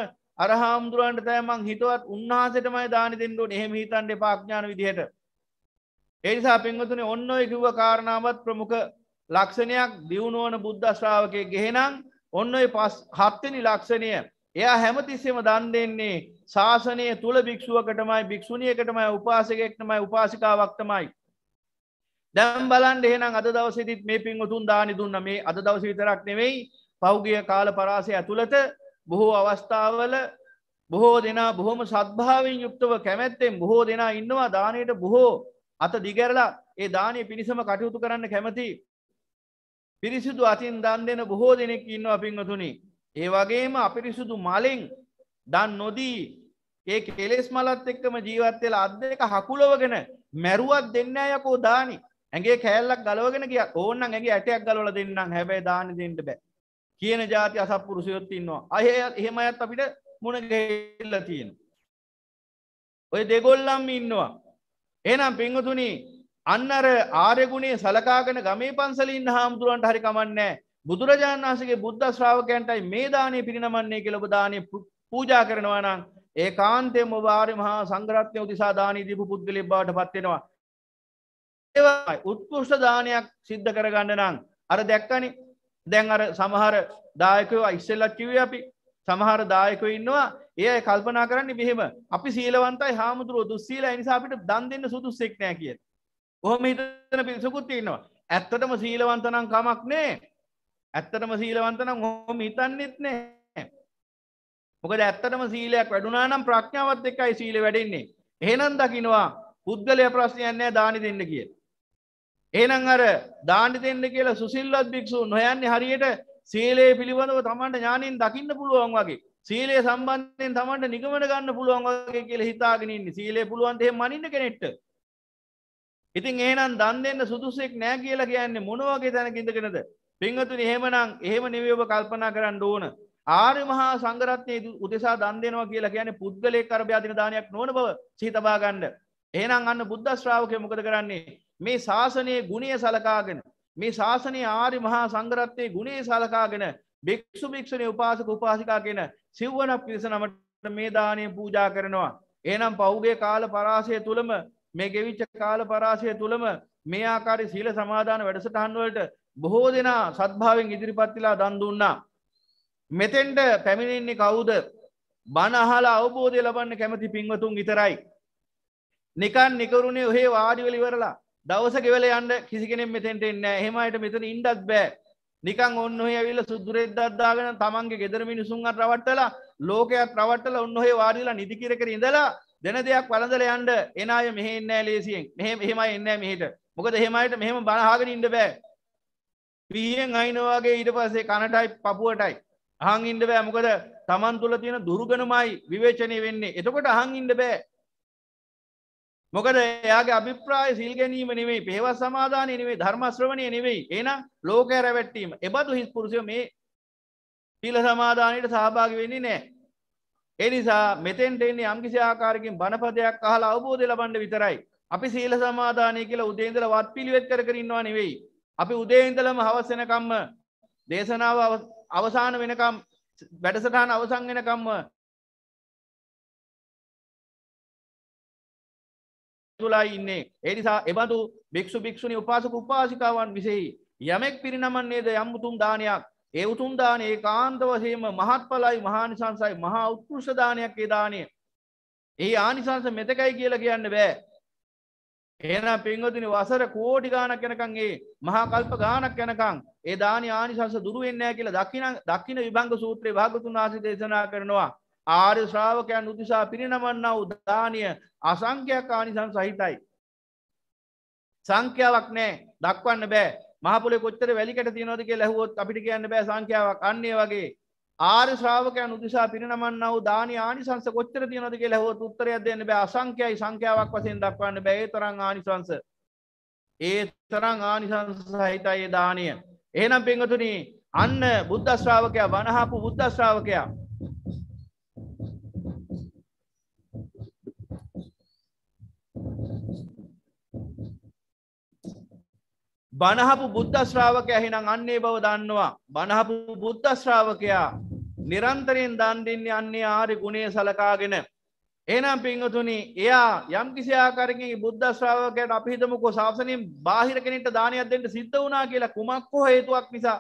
අරහාමුදුරුවන්ට තෑමං හිතවත් උන්හසටමයි දානි දෙන්නට එහෙම හිතන්ට පාඥාන විදිහයට. එනිසා පෙන්වතුනේ ඔන්න ඔය කිව්ව කාරණාවත් ප්‍රමුඛ ලක්ෂණයක් දියුණුවන බුද්ධශ්‍රාවකය ගෙහෙනම් ඔන්න ඔය පස් හත්වෙනි ලක්ෂණය එයා හැමතිස්සෙම දන් දෙන්නේ ශාසනය තුළ භික්ෂුවකටමයි භික්‍ෂුණියකටමයි උපාසකෙක්ටමයි උපාසිකාවක්තමයි. දැම් බලන්ට එහෙනම් අද දවසිදිත් මේ පින්වතුන් දානි දුන්න මේ අද දවස විතරක් නෙවෙයි පෞගිය කාල පරාසය ඇතුළත බොහෝ අවස්ථාවල බොහෝ දෙනා බොහොම සත්භාවෙන් යුක්තව කැමැත්තෙන් බොහෝ දෙනා ඉන්නවා දානයට බොහෝ අත දිගැරලා ඒ දානය පිණිසම කටයුතු කරන්න කැමති පිරිසිදු අතින් දන් දෙෙන බොහෝ දෙනෙක් ඉන්න අපිංහතුනි. ඒ වගේම අපිරිසුදු මලෙන් දන් නොදී ඒ කෙලෙස් මලත් එක්කම ජීවත්වෙලා අත් දෙක හකුලවගෙන මැරුවත් දෙන්න යකෝ දානි ඇගේ කෑල්ලක් ගලවගෙන කිය ඕන්න ඇගේ ඇටයක් ගලොල දෙන්නම් හැබැයි දාන දෙන්නට බෑ කියන ජාති අසපුරුසයොත්තින්නවා අය එහෙමයත් අපිට මුණගෙල්ල තියෙන. ඔය දෙගොල්ලම් ඉන්නවා. එනම් පිංහතුනී අන්න අර ආරෙගුණේ සලකාගෙන ගමේ පන්සලින් හාමුදුරුවන්ට හරි කමන්නෑ බුදුරජාණන් වහන්සේගේ බුද්ධ ශ්‍රාවකයන්ටයි මේ දානය පිරිනමන්නේ කියලා ඔබ දානය පූජා කරනවා නම් ඒ කාන්තයෙන් ඔබ ආර්ය මහා සංඝරත්නය උදෙසා දානී දීපු පුද්ගලෙක් බවට පත් වෙනවා ඒවායි උත්කෘෂ්ට දානයක් සිද්ධ කරගන්න නම් අර දැක්කනි දැන් අර සමහර දායකයවා ඉස්සෙල්ලක් කිව්වේ අපි සමහර දායකව ඉන්නවා ඒ අය කල්පනා කරන්නේ මෙහෙම අපි සීලවන්තයි හාමුදුරුවෝ දුස්සීලා ඒ නිසා අපිට දන් දෙන්න සුදුස්සෙක් නෑ කියලා ඔහොම හිතන පිරිසකුත් ඉන්නවා ඇත්තටම සීලවන්තනම් කමක් නෑ ඇත්තටම සීලවන්තනම් හොම හිතන්නෙත් නෑ මොකද ඇත්තටම සීලයක් වැඩුණා නම් ප්‍රඥාවත් එකයි සීල වැඩෙන්නේ එහෙනම් දකිනවා පුද්ගලය ප්‍රශ්නයක් නෑ දානි දෙන්න කිය එහෙනම් අර දානි දෙන්න කියලා සුසිල්වත් භික්ෂූන් නොයන්නේ හරියට සීලයේ පිළිබඳව තමන්ට ඥානින් දකින්න පුළුවන් වගේ සීලය සම්බන්ධයෙන් තමන්ට නිගමන ගන්න පුළුවන් වගේ කියලා හිතාගෙන ඉන්නේ සීලය පුළුවන් එහෙම මනින්න කෙනෙක්ට ඉතින් ඒනම් දන් දෙන්න සුදුසෙක් නෑ කියලා කියන්නේ මොනවගේ තැනක ඉඳගෙනද පිංහතුනි එහෙමනම් එහෙම නෙවෙයි ඔබ කල්පනා කරන්න ඕන ආර්ය මහා සංඝරත්නයේ උදෙසා දන් දෙනවා කියලා කියන්නේ පුද්ගලයෙක් කරබ්‍යාදින දානයක් නොවන බව සිහිතබා ගන්න. එහෙනම් අන්න බුද්ධ ශ්‍රාවකය මොකද කරන්නේ? මේ ශාසනයේ ගුණය සලකාගෙන මේ ශාසනයේ ආර්ය මහා සංඝරත්නයේ ගුණය සලකාගෙන භික්ෂු භික්ෂුණී උපාසක උපාසිකා කියන සිව්වනක් පිරිස නමට මේ දානය පූජා කරනවා. එහෙනම් පහුගිය කාල පරාසය තුලම මේ ගෙවිච්ච කාල පරාසය තුළම මේ ආකාරය සීල සමාධාන වැඩසටහන්වලට බොහෝ දෙනා සත්භාවෙන් ඉදිරිපත්තිලා දන් දුන්නා. මෙතෙන්ට පැමිණින්නේ කවුද බනහලා අවබෝධය ලබන්න කැමති පින්වතුන් විතරයි. නිකන් නිකරුණේ ඔහේ වාඩිවල ඉවරලා දවස ගෙවල යන්න කිසි කෙනෙක් මෙතෙන්ට එන්න එහෙමයට මෙතන ඉන්ඩත් බෑ නිකන් ඔන්න ඔහේ ඇවිල්ලා සුදුරෙද්දක්දාගෙන තමන්ගේ ගෙදර මිනිසුන් අර රවට්ටලා ලෝකයක් රවට්ටලා ඔන්න ඔහේ වාඩිලා නිදි කිර කර ඉඳලා දෙන දෙයක් වලඳල යන්ඩ එන අය මෙහෙ එන්නෑ ලේසියෙන් මෙහෙම එහෙමයි එන්නෑ මෙහිට මොකද හෙමයිට මෙහෙම බණහාගෙන ඉඩ බෑ පීයෙන් අයිනවාගේ ඊට පස්සේ කණටයි පපුුවටයි අහං ඉන්ඩ බෑ මොකද තමන් තුළ තියෙන දුරුගනමයි විවේචනය වෙන්නේ එතකොට අහං ඉන්ඩ බෑ මොකද එයාගේ අභිප්‍රාය සිල් ගැනීම නෙවෙයි පේවස් සමාධානය නෙවෙයි ධර්මශ්‍රවණය නෙවෙයි එන ලෝකය රැවැට්ටීම එබඳු හිස් පුරුෂය මේ පිල සමාධානයට සහභාගි වෙන්නේ නෑ එනිසා මෙතෙන්ට එන්නේ යම්කිසි ආකාරකින් බණපදයක් අහලා අවබෝධය ලබන්න විතරයි. අපි සීල සමාදානය කියලා උදේන්දල වත් පිළිවෙත් කර කර ඉන්නවා නෙවෙයි. අපි උදේන්දලම හවස වෙනකම්ම දේශනාව අවසාන වෙනකම් වැඩසටහන අවසන් වෙනකම්ම තුලා ඉන්නේ. ඒ නිසා එබඳු භික්ෂු භික්ෂුණී උපාසක උපාසිකාවන් විසෙහි යමෙක් පිරිනමන්නේද යම් උතුම් දානයක් ඒ උතුම් දානය ඒකාන්ත වශයෙන්ම මහත්ඵලයි මහානිසංසයි මහා උත්කෘෂ්ඨ දානයක් ඒ දානය. ඒ ආනිසංස මෙතකයි කියලා කියන්න බෑ. එහෙනම් පින්වතුනි වසර කෝටි ගාණක් යනකම් ඒ මහා කල්ප ගාණක් යනකම් ඒ දානි ආනිසංස දුරු වෙන්නේ නැහැ කියලා දකින දකින විභංග සූත්‍රයේ භාගතුන් වහන්සේ දේශනා කරනවා. ආර්ය ශ්‍රාවකයන් උදෙසා පිරිනමන්නා වූ දානීය අසංඛ්‍යාක ආනිසංස සහිතයි. සංඛ්‍යාවක් නැහැ දක්වන්න බෑ මහපොලේ කොච්චර වැලිකට තියෙනවද කියලා ඇහුවොත් අපිට කියන්න බෑ සංඛ්‍යාවක් අන්න ඒ වගේ ආර්ය ශ්‍රාවකයන් උදෙසා පිරිනමන්නා වූ දානි ආනිසංස කොච්චර තියෙනවද කියලා ඇහුවොත් උත්තරයක් දෙන්න බෑ අසංඛ්‍යයි සංඛ්‍යාවක් වශයෙන් දක්වන්න බෑ ඒ තරම් ආනිසංස ඒ තරම් ආනිසංස සහිතයි ඒ දානය එහෙනම් පින්වතුනි අන්න බුද්ධ ශ්‍රාවකයා වනහපු බුද්ධ ශ්‍රාවකයා බණහපු බුද්ධ ශ්‍රාවකය හිනම් අන්නේ බව දන්නවා බණහපු බුද්ධ ශ්‍රාවකයා නිරන්තරයෙන් දන්දින්න අන්නේ ආරි ගුණේ සලකාගෙන ඒනම් පිංහතුනි එයා යම් කිසියාකරකින් බුද්ධ ශ්‍රාවකයට අපිහිතමකෝ ශාසනයෙන් බාහිර කෙනෙට දානයක් දෙට සිද්ධ වනා කියලා කුමක් හෝ හේතුවක් නිසා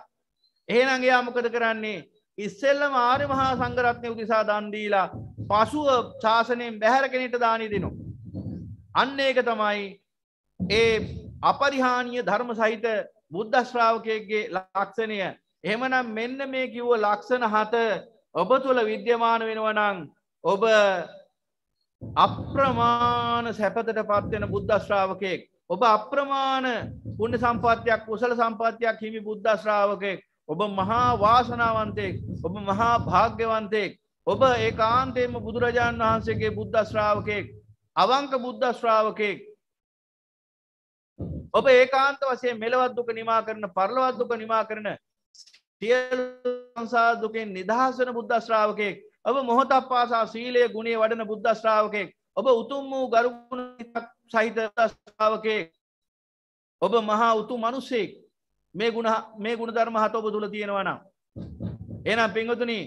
ඒනං එයා මොකද කරන්නේ ඉස්සෙල්ලම ආරි මහා සංගරත්නය උතිසා දන්දීලා පසුව ශාසනයෙන් බැහැර කෙනෙට දානී දෙනු. අන්න ඒක තමයි ඒ අපරිහානීය ධර්ම සහිත බුද්ධ ශ්‍රාවකයෙක්ගේ ලක්ෂණය එහෙමනම් මෙන්න මේ කිව්ව ලක්ෂණ හත ඔබ තුළ විද්‍යමාන වෙනවනං ඔබ අප්‍රමාණ සැපතට පත්වෙන බුද්ධ ශ්‍රාවකයෙක් ඔබ අප්‍රමාණ පුුණ සම්පාතියක් කුසල සම්පාතියක් හිමි බුද්ධ ශ්‍රාවකයෙක් ඔබ මහා වාසනාවන්තයෙක් ඔබ මහා භාග්‍යවන්තයෙක් ඔබ ඒ කාන්තේම බුදුරජාණන් වහන්සේගේ බුද්ධ ශ්‍රාවකයෙක් අවංක බුද්ධ ශ්‍රාවකයෙක් ඔබ ඒකාන්ත වසේ මෙලවත් දුක නිමා කරන පරලවත් දුක නිමා කරන සියල්සා දුකෙන් නිදහස් වන බුද්ධශ්‍රාවකයෙක් ඔබ මොහොතක් පාසා සීලය ගුණේ වඩන බුද්ධශ්‍රාවකයෙක් ඔබ උතුම් වූ ගරුගුණ සහිත ශ්‍රාවකයෙක් ඔබ මහා උතු මනුස්සෙක් මේ ගුණ මේ ගුණධර්ම හත ඔබ තුළ තියෙනවා නම් එනම් පිංගතුනි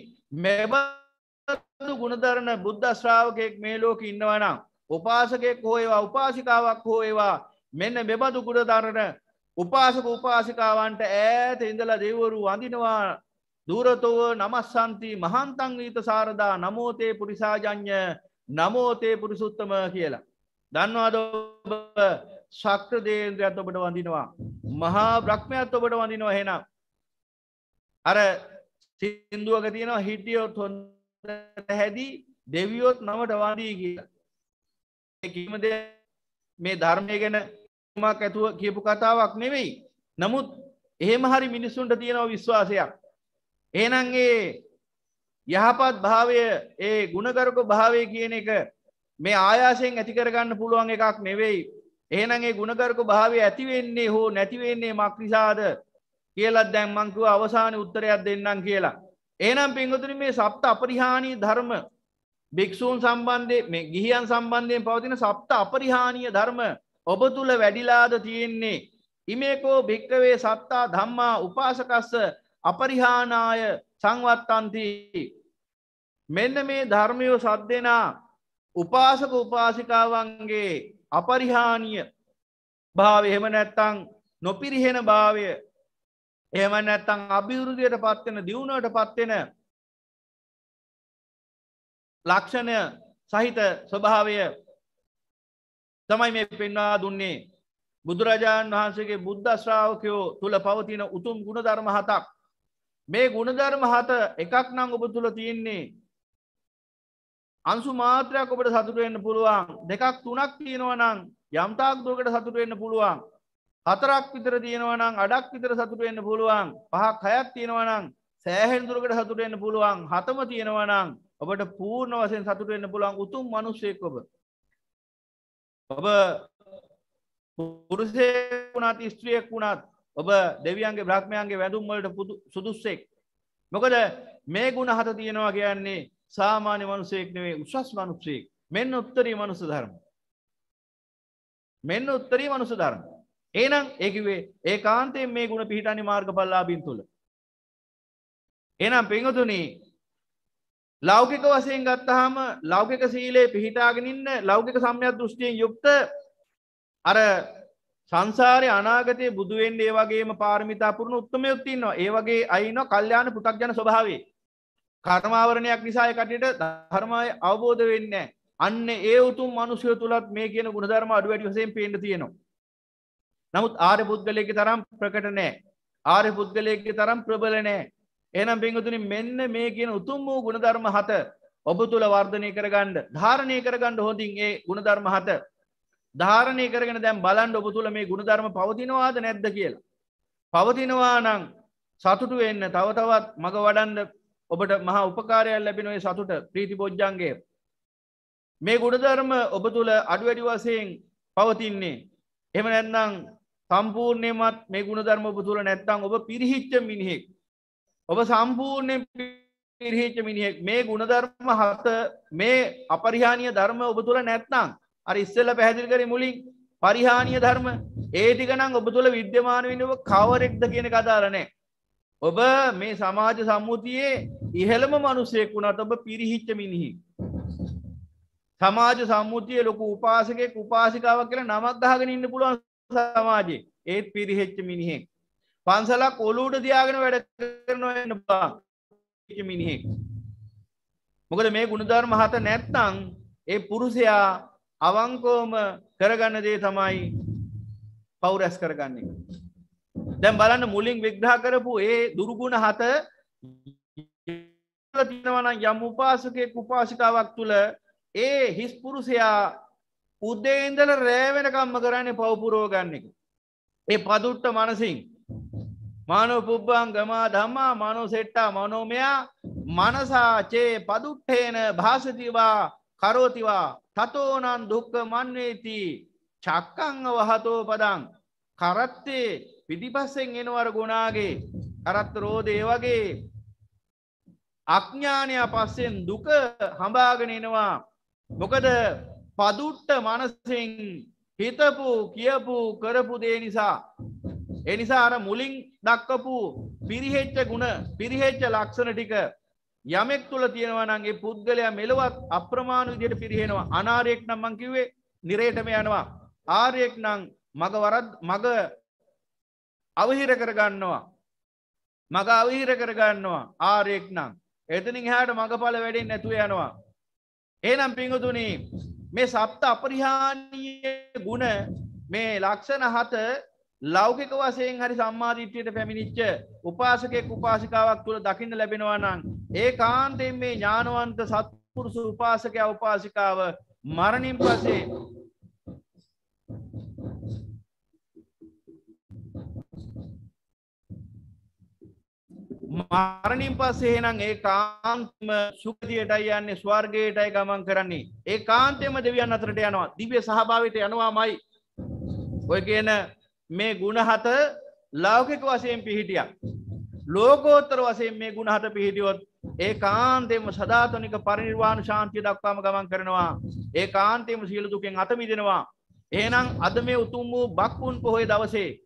මෙබඳු ගුණධරණ බුද්ධ ශ්‍රාවකයෙක් මේ ලෝක ඉන්නවා නම් උපාසකයෙක් හෝ ඒවා උපාසිකාවක් හෝ ඒවා මෙන්න මෙබඳු ගුණධරණ උපාසක උපාසිකාවන්ට ඈත ඉඳලා දෙවරු අඳිනවා දූරතෝව නමස්සන්ති මහන්තංගීත සාරදා නමෝතේ පුරිසාජඥ නමෝතේ පුරිසුත්තම කියලා. දන්නවාද ශක්‍රදේන්ද්‍රයත් ඔබට වඳිනවා. මහා බ්‍රක්්මයත් ඔබට වඳිනවා හෙනම්. අර සිින්දුවක තියෙනවා හිටියොත් හොන්න හැදී දෙවියොත් නමට වදී කියලා. කීම මේ ධර්මය ගැන මක් ඇතුව කියපු කතාවක් නෙවෙයි. නමුත් එහෙම හරි මිනිස්සුන්ට තියෙනව විශ්වාසයක්. ඒනන්ගේ යහපත් භාවය ඒ ගුණකරක භාවය කියන එක මේ ආයාසයෙන් ඇතිකරගන්න පුළුවන් එකක් නෙවෙයි. ඒනගේ ගුණකරක භාවය ඇතිවෙන්නේ හෝ නැතිවෙන්නේ මක්නිසාද කියලත් දැන් මංකුව අවසාන උත්තරයක් දෙන්නම් කියලා. ඒනම් පින්ගතුන මේ සප්ත අපරිහානී ධර්ම භික්‍ෂූන් සම්බන්ධය ගිහියන් සම්බන්ධයෙන් පවතින සප්ත අපරිහානීය ධර්ම ඔබ තුළ වැඩිලාද තියෙන්නේ ඉමේකෝ භික්කවේ සත්තා ධම්මා උපාසකස්ස අපරිහානාය සංවත්තන්ති මෙන්න මේ ධර්මයෝ සද්දෙනා උපාසක උපාසිකාවන්ගේ අපරිහානිය භාව එහෙම නැත්තං නොපිරිහෙන භාවය එහෙම නැත්තං අභිවෘදියට පත්වෙන දියුණුවට පත්වෙන ලක්ෂණය සහිත ස්වභාවය තමයි මේ පෙන්වා දුන්නේ බුදුරජාණන් වහන්සේගේ බුද්ධ ශ්‍රාවකයෝ තුළ පවතින උතුම් ගුණධර්ම හතක් මේ ගුණධර්ම හත එකක් නං ඔබ තුළ තියෙන්නේ අන්සු මාත්‍රයක් ඔබට සතුටවෙන්න පුළුවන් දෙකක් තුනක් තියෙනවනං යම්තාක් දුකට සතුටවෙන්න පුළුවන් හතරක් විතර තියෙනවනං අඩක් විතර සතුටවෙන්න පුළුවන් පහක් හයක් තියෙනවනං සෑහෙන් දුරකට සතුටවෙන්න පුළුවන් හතම තියෙනවනං ඔබට පූර්ණ වසෙන් සතුටවෙන්න පුළුවන් උතුම් මනුස්සයෙක් ඔබ ඔබ පුරුෂයෙක් වුණත් ස්ත්‍රියෙක් වුණත් ඔබ දෙවියන්ගේ බ්‍රහ්මයන්ගේ වැඳුම් වලට සුදුස්සෙක් මොකද මේ ගුණ හත තියෙනවා කියන්නේ සාමාන්‍ය මනුස්සයෙක් නෙවෙයි උසස් මනුස්සයෙක් මෙන්න උත්තරී මනුස්ස ධර්ම මෙන්න උත්තරී මනුස්ස ධර්ම එහෙනම් ඒ කිව්වේ ඒකාන්තයෙන් මේ ගුණ පිහිටන්නේ මාර්ගඵලලාභින් තුල එහෙනම් පින්වතුනි ලෞකික වසයෙන් ගත්තහම ලෞකික සීලේ පිහිටාගෙනන්න ලෞකික සම්යක් දෘෂ්ටියෙන් යුක්ත අර සංසාරය අනාගතය බුදුවෙන්ඩ ඒ වගේම පාර්මිතාපුරණ උත්තමයොත්තින්නවා ඒ වගේ අයින කල්්‍යාන පුටක්ජන ස්වභාවේ කර්මාවරණයක් නිසාය කටට ධර්මය අවබෝධ වෙන්න අන්න ඒ උතුම් මනුසය තුළත් මේ කියන ගුණධර්ම අඩු වැඩි වසයෙන් පේට තියෙනවා. නමුත් ආර පුද්ගලයකි තරම් ප්‍රකට නෑ ආර පුද්ගලයකි තරම් ප්‍රබල නෑ එනම් පිංහතුනි මෙන්න මේ කියන උතුම් වූ ගුණධර්ම හත ඔබ තුළ වර්ධනය කරගණ්ඩ ධාරණය කරගණ්ඩ හොඳින් ඒ ගුණධර්ම හත ධාරණය කරගෙන දැම් බලන්ඩ ඔබ තුළ මේ ගුණධර්ම පවතිනවාද නැද්ද කියලා. පවතිනවා නං සතුටු වෙන්න තවතවත් මඟ වඩන්ඩ ඔබට මහා උපකාරයක් ලැබෙනවේ සතුට ප්‍රීති බොජ්ජන්ගේ. මේ ගුණධර්ම ඔබ තුළ අඩුවැඩි වසයෙන් පවතින්නේ. එම නැත්නම් සම්පූර්ණයමත් මේ ගුණධර්ම ඔබ තුළ නැත්තං ඔබ පිරිහිච්ච මිනිහෙක් ඔබ සම්පූර්ණයෙන් පිරිහිච්ච මිනිහෙක් මේ ගුණධර්ම හත මේ අපරිහානීය ධර්ම ඔබ තුල නැත්නම් අර ඉස්සෙල්ලා පැහැදිලි කරේ මුලින් පරිහානීය ධර්ම ඒ ටික නම් ඔබ තුල විද්‍යමාන වෙන්නේ ඔබ කවරෙක්ද කියන කතාව නෑ ඔබ මේ සමාජ සම්මුතියේ ඉහළම මිනිසෙක් වුණත් ඔබ පිරිහිච්ච මිනිහෙක් සමාජ සම්මුතියේ ලොකු උපාසකෙක් උපාසිකාවක් කියලා නමක් ගහගෙන ඉන්න පුළුවන් සමාජයේ ඒත් පිරිහෙච්ච මිනිහෙක් පන්සලක් ඔලූට දයාගෙන වැඩ කරනන්න මිනිහෙක් මොකද මේ ගුණධර් මහත නැත්තං ඒ පුරුසයා අවංකෝම කරගන්න දේ තමයි පවුරැස් කරගන්නේ දැම් බලන්න මුලින් විග්‍රහ කරපු ඒ දුරුගුණ හත තිනවන යම් උපාසකය උපාසිකාවක් තුළ ඒ හිස්පුරුසයා උදේන්දල රෑවෙනකම්ම කරන්නේ පවපුරෝගන්නෙක ඒ පදුට්ට මනසින් මනු පුබ්බංගමා ධම්මා මනු සෙට්ටා මනෝමයා මනසාචේ පදුට්ටේන භාසතිවා කරෝතිවා තතෝනන් දුක්ක මන්වේති චක්කංග වහතෝ පදං කරත්තේ පිදිපස්සෙන් එනවර ගුණාගේ කරත් රෝදේ වගේ අඥ්ඥානය පස්සෙන් දුක හඹාගෙන එනවා මොකද පදුට්ට මනසින් හිතපු කියපු කරපු දේ නිසා එනිසා අර මුලින් දක්වපු පිරිහෙච්ච ගුණ පිරිහෙච්ච ලක්ෂණ ටික යමෙක් තුළ තියෙනවනන්ගේ පුද්ගලයා මෙලොවත් අප්‍රමාණ විදියට පිරිහෙනවා අනාරයෙක් නම් මං කිව්වේ නිරේටම යනවා ආරයෙක් නම් මග වරද මග අවහිර කරගන්නවා මග අවහිර කරගන්නවා ආරයෙක් නම් එතනින් හාට මඟඵල වැඩෙන් නැතුව යනවා ඒනම් පිංහතුනී මේ සප්ත අපරිහානීය ගුණ මේ ලක්ෂණ හත ලෞකික වශයෙන් හරි සම්මාධිට්්‍යයට පැමිණිච්ච උපාසකෙක් උපාසිකාවක් තුළ දකින්න ලැබෙනවා නම් ඒ කාන්තයෙන් මේ ඥානවන්ත සත්පුරුසු උපාසකය උපාසිකාව මරණින් පසේ මරණින් පස්සේනම් ඒ කාන්තම සුගතියටයි යන්නේ ස්වර්ගයටයි ගමන් කරන්නේ. ඒ කාන්තෙම දෙවියන් අතරට යනවා. දිව්‍ය සහභාවයට යනවා මයි. ඔය කියන මේ ගුණහත ලෞකික වසයෙන් පිහිටියක්. ලෝකෝත්තර වසයෙන් මේ ගුණහට පිහිටියොත් ඒ කාන්තේම සධාතනික පරිනිර්වාණ ශාන්තිය දක්වාම ගමන් කරනවා. ඒ කාන්තේම සියලු දුකෙන් අතමිදෙනවා. එහෙනම් අද මේ උතුම් වූ බක්කුන් පොහොය දවසේ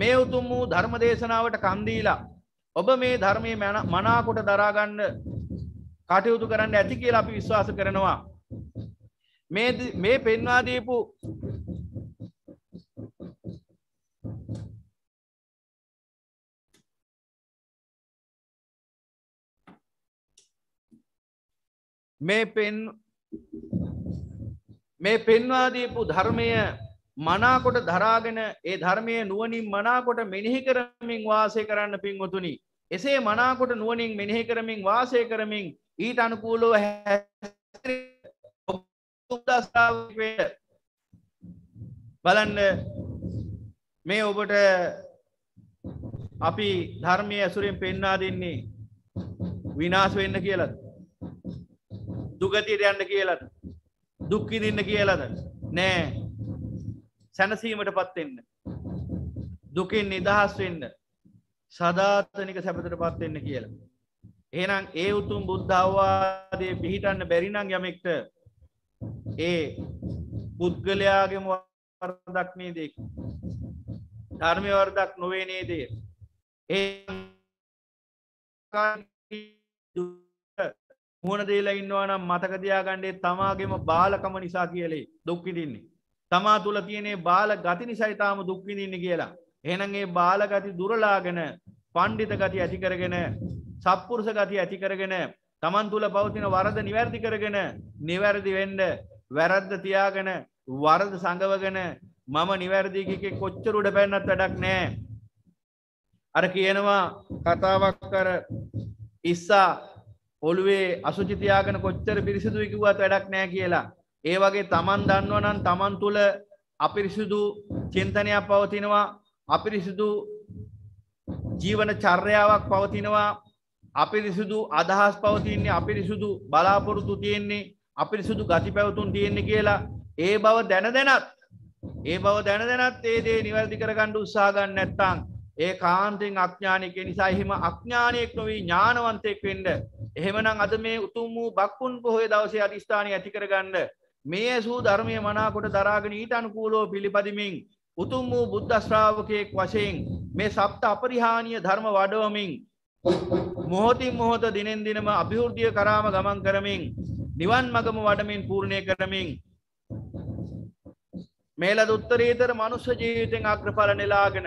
මේ උතුම් වූ ධර්ම දේශනාවට කන්දීලා ඔබ මේ ධර්මයේ මනාකොට දරාගන්න කටයුතු කරන්න ඇති කියලා අපි විශ්වාස කරනවා. මේ පෙන්වාදීපු මේ පෙන් මේ පෙන්වාදීපු ධර්මය මනාකොට දරාගෙන ඒ ධර්මය නුවනින් මනාකොට මෙනෙහි කරමින් වාසය කරන්න පින්වතුනි. එසේ මනාකොට නුවනින් මෙනෙහි කරමින් වාසය කරමින් ඊට අනුකූලෝ බලන්න මේ ඔබට අපි ධර්මය ඇසුරෙන් පෙන්නා දෙන්නේ විනාශ වෙන්න කියලත් දුගතියට යන්න කියලද දුක්කිදින්න කියලද නෑ සැනසීමට පත්වෙන්න දුකින් නිදහස් වෙන්න සධාතනික සැපතට පත්වෙන්න කියලා. එහෙනම් ඒ උතුම් බුද්ධාවවාදය පිහිටන්න බැරිනම් යමෙක්ට ඒ පුද්ගලයාගේම වරදක් මේ දෙක ධර්මය වරදක් නොවේ නේදේ ඒ මුවන දේලා ඉන්නවා නම් මතක තියාගන්නේ තමාගේම බාලකම නිසා කියලේ දුක් විඳින්නේ. තමා තුල තියෙනේ බාල ගති නිසා ඊටාම දුක් විඳින්නේ කියලා. එහෙනම් ඒ බාල ගති දුරලාගෙන පණ්ඩිත ගති ඇති කරගෙන සත්පුරුෂ ගති ඇති කරගෙන තමන් තුල පවතින වරද නිවැරදි කරගෙන නිවැරදි වෙන්න වැරද්ද තියාගෙන වරද සංගවගෙන මම නිවැරදි කිකේ කොච්චර උඩ පැනනත් වැඩක් නැහැ. අර කියනවා කතාවක් කර ඉස්සා ඔළුවේ අසුචිතියාගෙන කොච්චර පිරිසිදුයි කිව්වත් වැඩක් නෑ කියලා. ඒ වගේ තමන් දන්නවනම් තමන් තුළ අපිරිසිදු චින්තනයක් පවතිනවා අපිරිසිදු ජීවන චර්යාවක් පවතිනවා අපිරිසිදු අදහස් පවතින්නේ අපිරිසිදු බලාපොරොතු තියෙන්නේ අපිරිසිදු ගති පැවතුන් තියෙන්නේ කියලා ඒ බව දැන දෙනත් ඒ බව දැන දෙනත් ඒ දේ නිවැරදි කරගණ්ඩ උත්සාගන්න නැත්තං ඒ කාන්තෙන් අඥානයක නිසා එහෙම අඥානයෙක් නොවී ඥානවන්තයෙක් වෙන්ඩ එහෙමනම් අද මේ උතුම් වූ බක්කුන් පොහොය දවසේ අධිස්ථානය ඇති කරගන්න මේ ඇසූ ධර්මය මනාකොට දරාගෙන ඊට අනුකූලව පිළිපදිමින් උතුම් වූ බුද්ධ ශ්‍රාවකයෙක් වශයෙන් මේ සප්ත අපරිහානීය ධර්ම වඩවමින් මොහොතින් මොහොත දිනෙන් දිනම අභිවෘද්ධිය කරාම ගමන් කරමින් නිවන් මගම වඩමින් පූර්ණය කරමින් මේලද උත්තරීතර මනුෂ්‍ය ජීවිතෙන් අග්‍රඵල නෙලාගෙන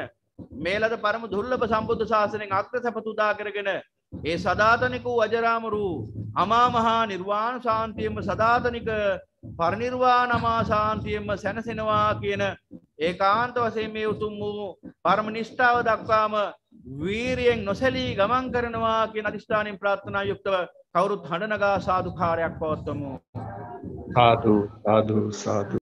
මේලද පරම දුර්ලභ සම්බුද්ධ ශාසනයෙන් අග්‍රසපත උදා කරගෙන ඒ සදාතනික වූ අජරාමරූ අමාමහා නිර්වාණ ශාන්තියම සදාතනික පරිනිර්වාණමා ශාන්තියම සැනසෙනවා කියන ඒ කාන්ත වසයෙන් මේ උතුම් වූ පර්මනිෂ්ඨාව දක්වාම වීරියෙන් නොසැලී ගමන් කරනවා කිය අධිෂ්ඨානින් ප්‍රාත්ථනා යුක්තව කවුරුත් හඬනගා සාධකාරයක් පවත්වමු. සාධ සාධ සාධ